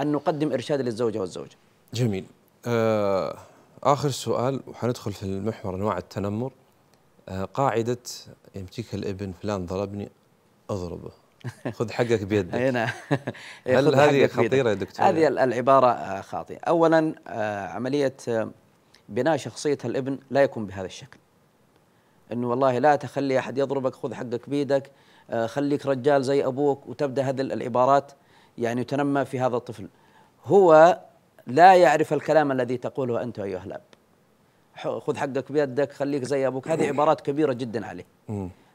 أن نقدم إرشاد للزوجة والزوج جميل آخر سؤال وحندخل في المحور أنواع التنمر آه، قاعده يمتلك الابن فلان ضربني اضربه خذ حقك بيدك هنا نعم. هل هذه خطيره يا دكتور؟ هذه العباره آه، خاطئه، اولا آه، عمليه بناء شخصيه الابن لا يكون بهذا الشكل. انه والله لا تخلي احد يضربك خذ حقك بيدك خليك رجال زي ابوك وتبدا هذه العبارات يعني تنمى في هذا الطفل. هو لا يعرف الكلام الذي تقوله انت ايها الاب. خذ حقك بيدك خليك زي ابوك هذه عبارات كبيره جدا عليه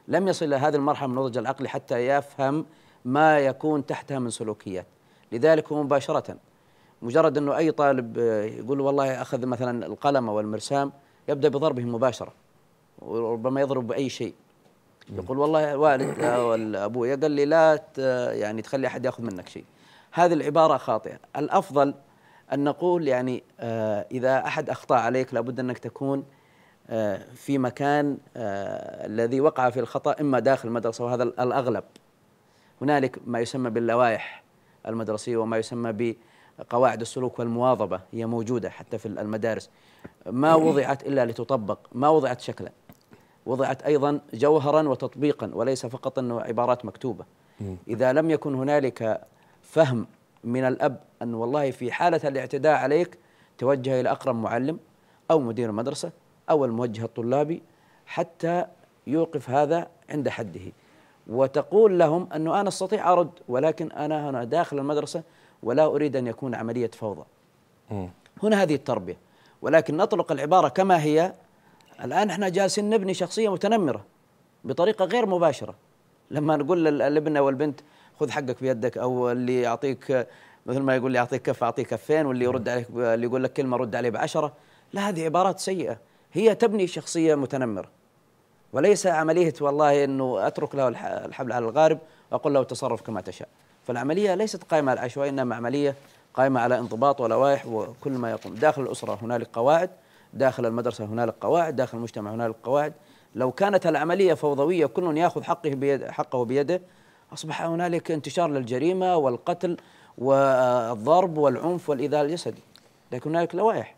لم يصل الى هذه المرحله من النضج العقلي حتى يفهم ما يكون تحتها من سلوكيات لذلك هو مباشره مجرد انه اي طالب آه، يقول والله اخذ مثلا القلم او المرسام يبدا بضربه مباشره وربما يضرب باي شيء يقول والله والد او ابويا قال لي لا يعني تخلي احد ياخذ منك شيء هذه العباره خاطئه الافضل أن نقول يعني آه، إذا أحد أخطأ عليك لابد أنك تكون آه، في مكان آه، الذي وقع في الخطأ إما داخل المدرسة وهذا الأغلب هنالك ما يسمى باللوائح المدرسية وما يسمى بقواعد السلوك والمواظبة هي موجودة حتى في المدارس ما وضعت إلا لتطبق ما وضعت شكلا وضعت أيضا جوهرا وتطبيقا وليس فقط أنه عبارات مكتوبة إذا لم يكن هنالك فهم من الأب أن والله في حالة الاعتداء عليك توجه إلى أقرب معلم أو مدير مدرسة أو الموجه الطلابي حتى يوقف هذا عند حده وتقول لهم أنه أنا أستطيع أرد ولكن أنا هنا داخل المدرسة ولا أريد أن يكون عملية فوضى هنا هذه التربية ولكن نطلق العبارة كما هي الآن احنا جالسين نبني شخصية متنمرة بطريقة غير مباشرة لما نقول للابن والبنت خذ حقك بيدك او اللي يعطيك مثل ما يقول لي اعطيك كف اعطيك كفين واللي نعم. يرد عليك اللي يقول لك كلمه رد عليه بعشره لا هذه عبارات سيئه هي تبني شخصيه متنمره وليس عمليه والله انه اترك له الحبل على الغارب واقول له تصرف كما تشاء فالعمليه ليست قائمه على العشوائيه انما عمليه قائمه على انضباط ولوائح وكل ما يقوم داخل الاسره هنالك قواعد داخل المدرسه هنالك قواعد داخل المجتمع هنالك قواعد لو كانت العمليه فوضويه كل ياخذ حقه بيد حقه بيده أصبح هنالك انتشار للجريمة والقتل والضرب والعنف والإيذاء الجسدي لكن هنالك لوائح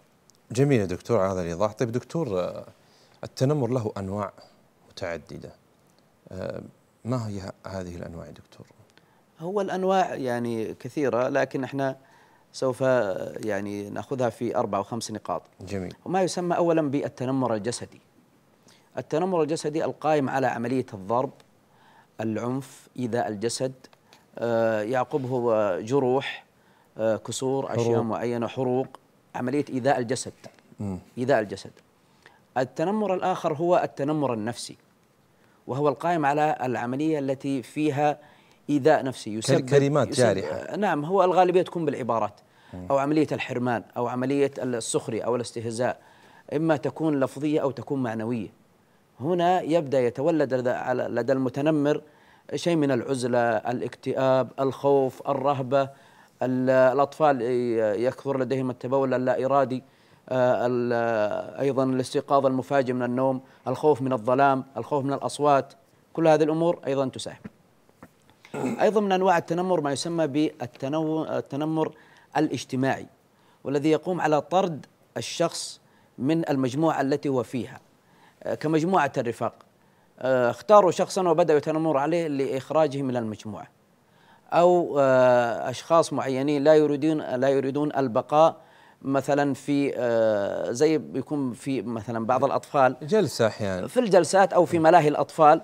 جميل يا دكتور هذا الإيضاح طيب دكتور آه، التنمر له أنواع متعددة آه، ما هي هذه الأنواع يا دكتور؟ هو الأنواع يعني كثيرة لكن احنا سوف آه، يعني ناخذها في اربع وخمس نقاط. جميل. وما يسمى اولا بالتنمر الجسدي. التنمر الجسدي القائم على عمليه الضرب العنف إيذاء الجسد آه، يعقبه جروح آه، كسور أشياء معينة حروق عملية إيذاء الجسد إيذاء الجسد التنمر الآخر هو التنمر النفسي وهو القائم على العملية التي فيها إيذاء نفسي يسبب كلمات جارحة آه، نعم هو الغالبية تكون بالعبارات أو عملية الحرمان أو عملية السخرية أو الاستهزاء إما تكون لفظية أو تكون معنوية هنا يبدا يتولد لدى المتنمر شيء من العزله، الاكتئاب، الخوف، الرهبه، الاطفال يكثر لديهم التبول اللا ارادي، آه، ايضا الاستيقاظ المفاجئ من النوم، الخوف من الظلام، الخوف من الاصوات، كل هذه الامور ايضا تساهم. ايضا من انواع التنمر ما يسمى بالتنمر الاجتماعي والذي يقوم على طرد الشخص من المجموعه التي هو فيها. آه، كمجموعة الرفاق آه، اختاروا شخصا وبدأوا يتنمر عليه لإخراجه من المجموعة أو آه، أشخاص معينين لا يريدون لا يريدون البقاء مثلا في زي يكون في مثلا بعض الأطفال جلسة أحيانا في الجلسات أو في ملاهي الأطفال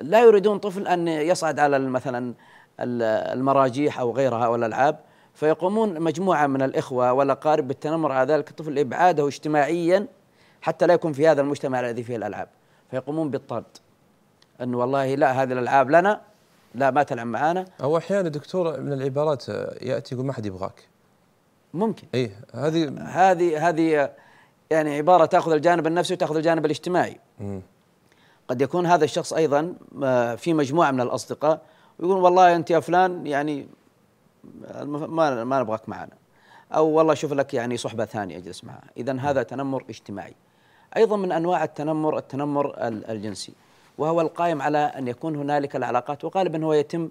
لا يريدون طفل أن يصعد على مثلا المراجيح أو غيرها أو الألعاب فيقومون مجموعة من الإخوة والأقارب بالتنمر على ذلك الطفل إبعاده اجتماعيا حتى لا يكون في هذا المجتمع الذي فيه الالعاب فيقومون بالطرد انه والله لا هذه الالعاب لنا لا ما تلعب معانا او احيانا دكتور من العبارات ياتي يقول ما حد يبغاك ممكن اي هذه هذه هذه يعني عباره تاخذ الجانب النفسي وتاخذ الجانب الاجتماعي م. قد يكون هذا الشخص ايضا آه، في مجموعه من الاصدقاء ويقول والله انت يا فلان يعني ما ما نبغاك معنا او والله شوف لك يعني صحبه ثانيه اجلس معها اذا هذا تنمر اجتماعي أيضا من أنواع التنمر التنمر الجنسي وهو القائم على أن يكون هنالك العلاقات وغالبا هو يتم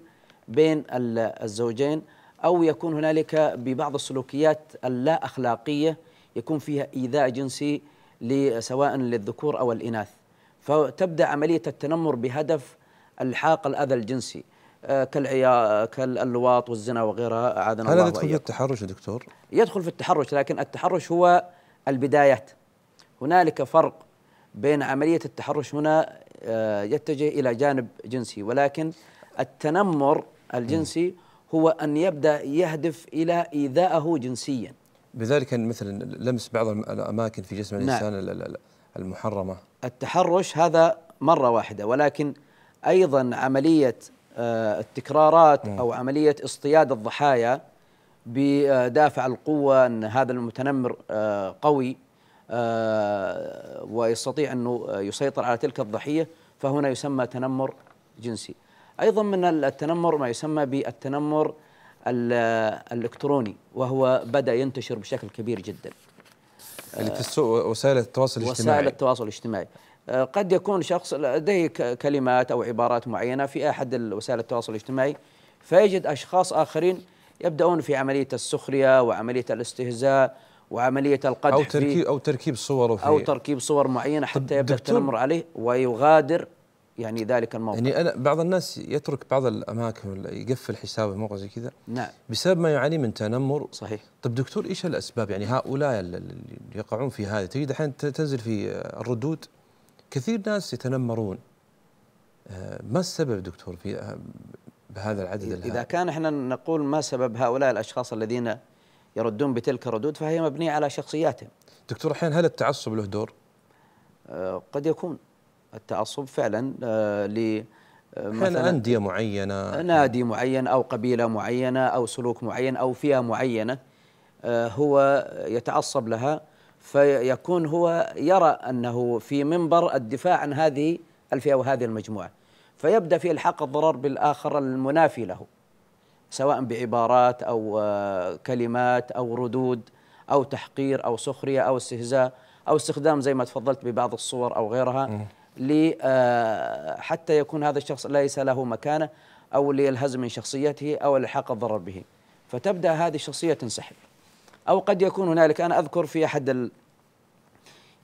بين الزوجين أو يكون هنالك ببعض السلوكيات اللا أخلاقية يكون فيها إيذاء جنسي سواء للذكور أو الإناث فتبدأ عملية التنمر بهدف الحاق الأذى الجنسي آه، كالعيا كاللواط والزنا وغيرها اعاذنا هل يدخل في التحرش يا دكتور؟ يدخل في التحرش لكن التحرش هو البدايات هنالك فرق بين عملية التحرش هنا آه، يتجه إلى جانب جنسي ولكن التنمر الجنسي هو أن يبدأ يهدف إلى إيذائه جنسيا بذلك مثلا لمس بعض الأماكن في جسم نعم. الإنسان نعم. المحرمة التحرش هذا مرة واحدة ولكن أيضا عملية آه، التكرارات أو عملية اصطياد الضحايا بدافع القوة أن هذا المتنمر آه، قوي آه، ويستطيع أنه يسيطر على تلك الضحية فهنا يسمى تنمر جنسي أيضا من التنمر ما يسمى بالتنمر الإلكتروني وهو بدأ ينتشر بشكل كبير جدا اللي يعني في وسائل التواصل الاجتماعي وسائل التواصل الاجتماعي آه، قد يكون شخص لديه كلمات أو عبارات معينة في أحد وسائل التواصل الاجتماعي فيجد أشخاص آخرين يبدأون في عملية السخرية وعملية الاستهزاء وعمليه القدح او تركيب او تركيب صوره او تركيب صور معينه حتى يبدا التنمر عليه ويغادر يعني ذلك الموقع يعني انا بعض الناس يترك بعض الاماكن ولا يقفل حسابه موقع زي كذا نعم بسبب ما يعاني من تنمر صحيح طب دكتور ايش الاسباب يعني هؤلاء اللي يقعون في هذا تجد احيانا تنزل في الردود كثير ناس يتنمرون آه، ما السبب دكتور في آه، بهذا العدد الهائل؟ اذا كان احنا نقول ما سبب هؤلاء الاشخاص الذين يردون بتلك الردود فهي مبنية على شخصياتهم دكتور الحين هل التعصب له دور؟ آه، قد يكون التعصب فعلا آه، ل آه، مثلا أندية معينة نادي معين أو قبيلة معينة أو سلوك معين أو فئة معينة هو يتعصب لها فيكون هو يرى أنه في منبر الدفاع عن هذه الفئة وهذه المجموعة فيبدأ في إلحاق الضرر بالآخر المنافي له سواء بعبارات أو آه، كلمات أو ردود أو تحقير أو سخرية أو استهزاء أو استخدام زي ما تفضلت ببعض الصور أو غيرها آه، حتى يكون هذا الشخص ليس له مكانة أو للهزم من شخصيته أو الحاق الضرر به فتبدأ هذه الشخصية تنسحب أو قد يكون هنالك أنا أذكر في أحد ال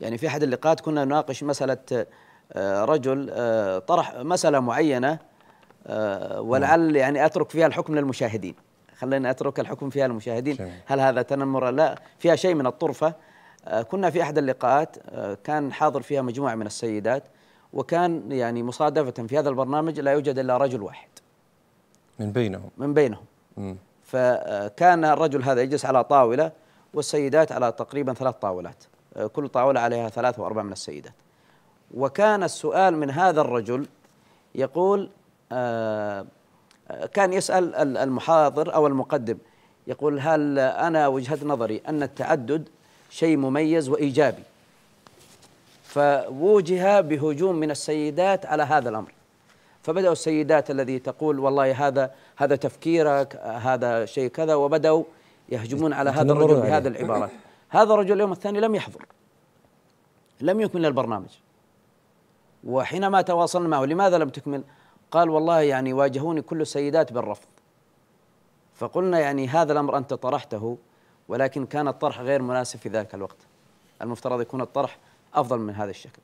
يعني في أحد اللقاءات كنا نناقش مسألة آه، رجل طرح مسألة معينة آه، ولعل يعني اترك فيها الحكم للمشاهدين خلينا اترك الحكم فيها للمشاهدين هل هذا تنمر لا فيها شيء من الطرفه آه، كنا في احد اللقاءات آه، كان حاضر فيها مجموعه من السيدات وكان يعني مصادفه في هذا البرنامج لا يوجد الا رجل واحد من بينهم من بينهم فكان الرجل هذا يجلس على طاوله والسيدات على تقريبا ثلاث طاولات كل طاوله عليها ثلاث واربع من السيدات وكان السؤال من هذا الرجل يقول آه، كان يسأل المحاضر أو المقدم يقول هل أنا وجهة نظري أن التعدد شيء مميز وإيجابي فوجه بهجوم من السيدات على هذا الأمر فبدأوا السيدات الذي تقول والله هذا هذا تفكيرك هذا شيء كذا وبدأوا يهجمون على هذا الرجل بهذه العبارات هذا الرجل اليوم الثاني لم يحضر لم يكمل البرنامج وحينما تواصلنا معه لماذا لم تكمل قال والله يعني واجهوني كل السيدات بالرفض فقلنا يعني هذا الأمر أنت طرحته ولكن كان الطرح غير مناسب في ذلك الوقت المفترض يكون الطرح أفضل من هذا الشكل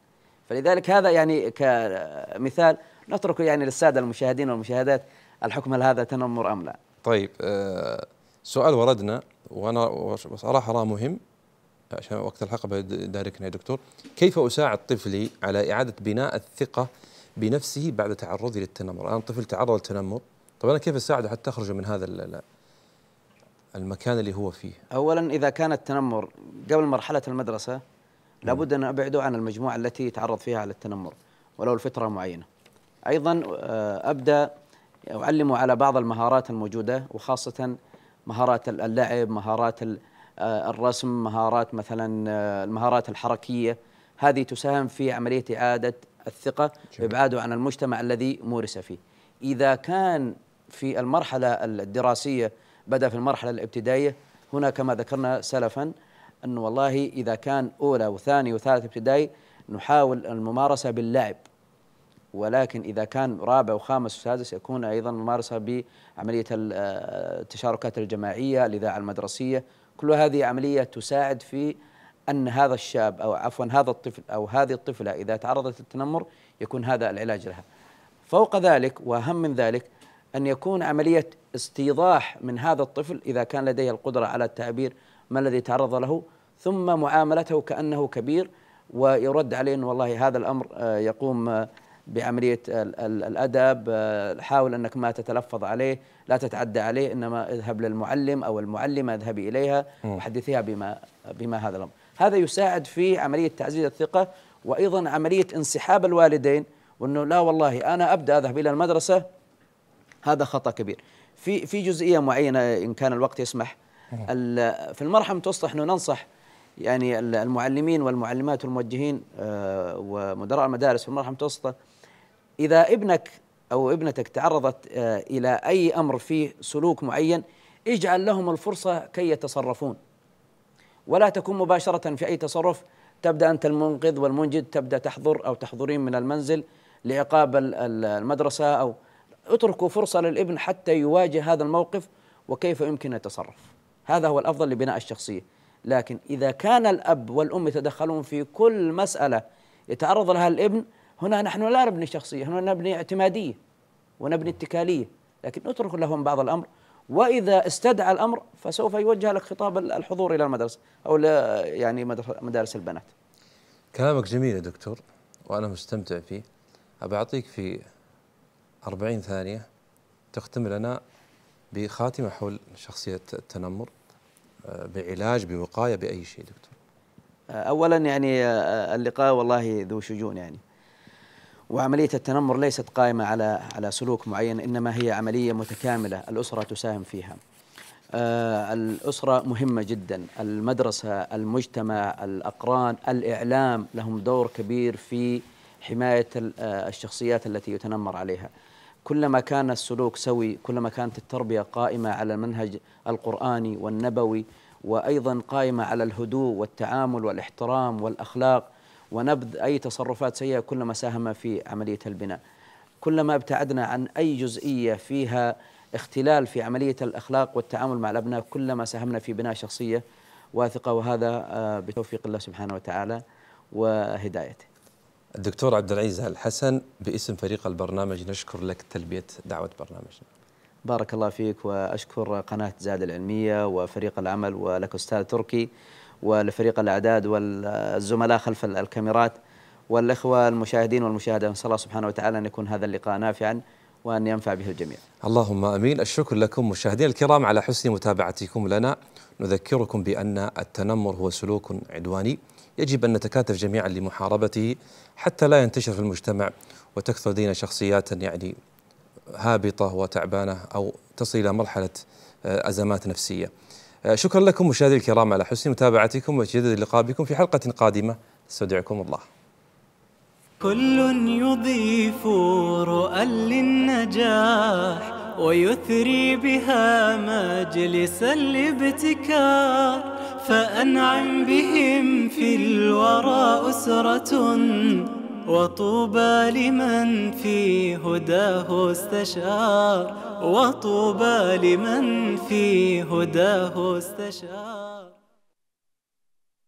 فلذلك هذا يعني كمثال نترك يعني للسادة المشاهدين والمشاهدات الحكم هل هذا تنمر أم لا طيب آه، سؤال وردنا وأنا صراحة راه مهم عشان وقت الحقبه داركنا يا دكتور كيف أساعد طفلي على إعادة بناء الثقة بنفسه بعد تعرضه للتنمر الآن طفل تعرض للتنمر طب أنا كيف أساعده حتى أخرجه من هذا المكان اللي هو فيه أولا إذا كان التنمر قبل مرحلة المدرسة لابد أن أبعده عن المجموعة التي يتعرض فيها للتنمر ولو لفترة معينة أيضا آه، أبدأ أعلمه على بعض المهارات الموجودة وخاصة مهارات اللعب مهارات آه، الرسم مهارات مثلا آه، المهارات الحركية هذه تساهم في عملية إعادة الثقة وإبعاده عن المجتمع الذي مورس فيه إذا كان في المرحلة الدراسية بدأ في المرحلة الابتدائية هنا كما ذكرنا سلفا أنه والله إذا كان أولى وثاني وثالث ابتدائي نحاول الممارسة باللعب ولكن إذا كان رابع وخامس وسادس يكون أيضا ممارسة بعملية آه، التشاركات الجماعية الإذاعة المدرسية كل هذه عملية تساعد في أن هذا الشاب أو عفوا هذا الطفل أو هذه الطفلة إذا تعرضت للتنمر يكون هذا العلاج لها فوق ذلك وأهم من ذلك أن يكون عملية استيضاح من هذا الطفل إذا كان لديه القدرة على التعبير ما الذي تعرض له ثم معاملته كأنه كبير ويرد عليه أن والله هذا الأمر آه، يقوم آه، بعملية الأدب آه، حاول أنك ما تتلفظ عليه لا تتعدى عليه إنما اذهب للمعلم أو المعلمة اذهبي إليها وحدثيها بما, بما هذا الأمر هذا يساعد في عملية تعزيز الثقة وأيضا عملية انسحاب الوالدين وأنه لا والله أنا أبدأ أذهب إلى المدرسة هذا خطأ كبير في في جزئية معينة إن كان الوقت يسمح في المرحلة المتوسطة احنا ننصح يعني المعلمين والمعلمات والموجهين آه، ومدراء المدارس في المرحلة المتوسطة إذا ابنك أو ابنتك تعرضت آه، إلى أي أمر فيه سلوك معين اجعل لهم الفرصة كي يتصرفون ولا تكون مباشرة في أي تصرف تبدأ أنت المنقذ والمنجد تبدأ تحضر أو تحضرين من المنزل لعقاب المدرسة أو اتركوا فرصة للابن حتى يواجه هذا الموقف وكيف يمكن يتصرف هذا هو الأفضل لبناء الشخصية لكن إذا كان الأب والأم يتدخلون في كل مسألة يتعرض لها الابن هنا نحن لا نبني شخصية هنا نبني اعتمادية ونبني اتكالية لكن اترك لهم بعض الأمر واذا استدعى الامر فسوف يوجه لك خطاب الحضور الى المدرسه او يعني مدارس البنات. كلامك جميل يا دكتور وانا مستمتع فيه. ابى اعطيك في 40 ثانيه تختم لنا بخاتمه حول شخصيه التنمر آه، بعلاج بوقايه باي شيء دكتور. آه، اولا يعني آه، اللقاء والله ذو شجون يعني وعملية التنمر ليست قائمة على على سلوك معين إنما هي عملية متكاملة الأسرة تساهم فيها آه، الأسرة مهمة جدا المدرسة المجتمع الأقران الإعلام لهم دور كبير في حماية آه، الشخصيات التي يتنمر عليها كلما كان السلوك سوي كلما كانت التربية قائمة على المنهج القرآني والنبوي وأيضا قائمة على الهدوء والتعامل والاحترام والأخلاق ونبذ أي تصرفات سيئة كلما ساهم في عملية البناء كلما ابتعدنا عن أي جزئية فيها اختلال في عملية الأخلاق والتعامل مع الأبناء كلما ساهمنا في بناء شخصية واثقة وهذا آه، بتوفيق الله سبحانه وتعالى وهدايته الدكتور عبد العزيز الحسن باسم فريق البرنامج نشكر لك تلبية دعوة برنامجنا بارك الله فيك وأشكر قناة زاد العلمية وفريق العمل ولك أستاذ تركي ولفريق الأعداد والزملاء خلف الكاميرات والإخوة المشاهدين والمشاهدة نسأل الله سبحانه وتعالى أن يكون هذا اللقاء نافعا وأن ينفع به الجميع اللهم أمين الشكر لكم مشاهدينا الكرام على حسن متابعتكم لنا نذكركم بأن التنمر هو سلوك عدواني يجب أن نتكاتف جميعا لمحاربته حتى لا ينتشر في المجتمع وتكثر لدينا شخصيات يعني هابطة وتعبانة أو تصل إلى مرحلة آه، أزمات نفسية آه، شكرا لكم مشاهدي الكرام على حسن متابعتكم وجدد اللقاء بكم في حلقة قادمة استودعكم الله كل يضيف رؤى للنجاح ويثري بها مجلس الابتكار فأنعم بهم في الورى أسرة وطوبى لمن في هداه استشار وطوبى لمن في هداه استشار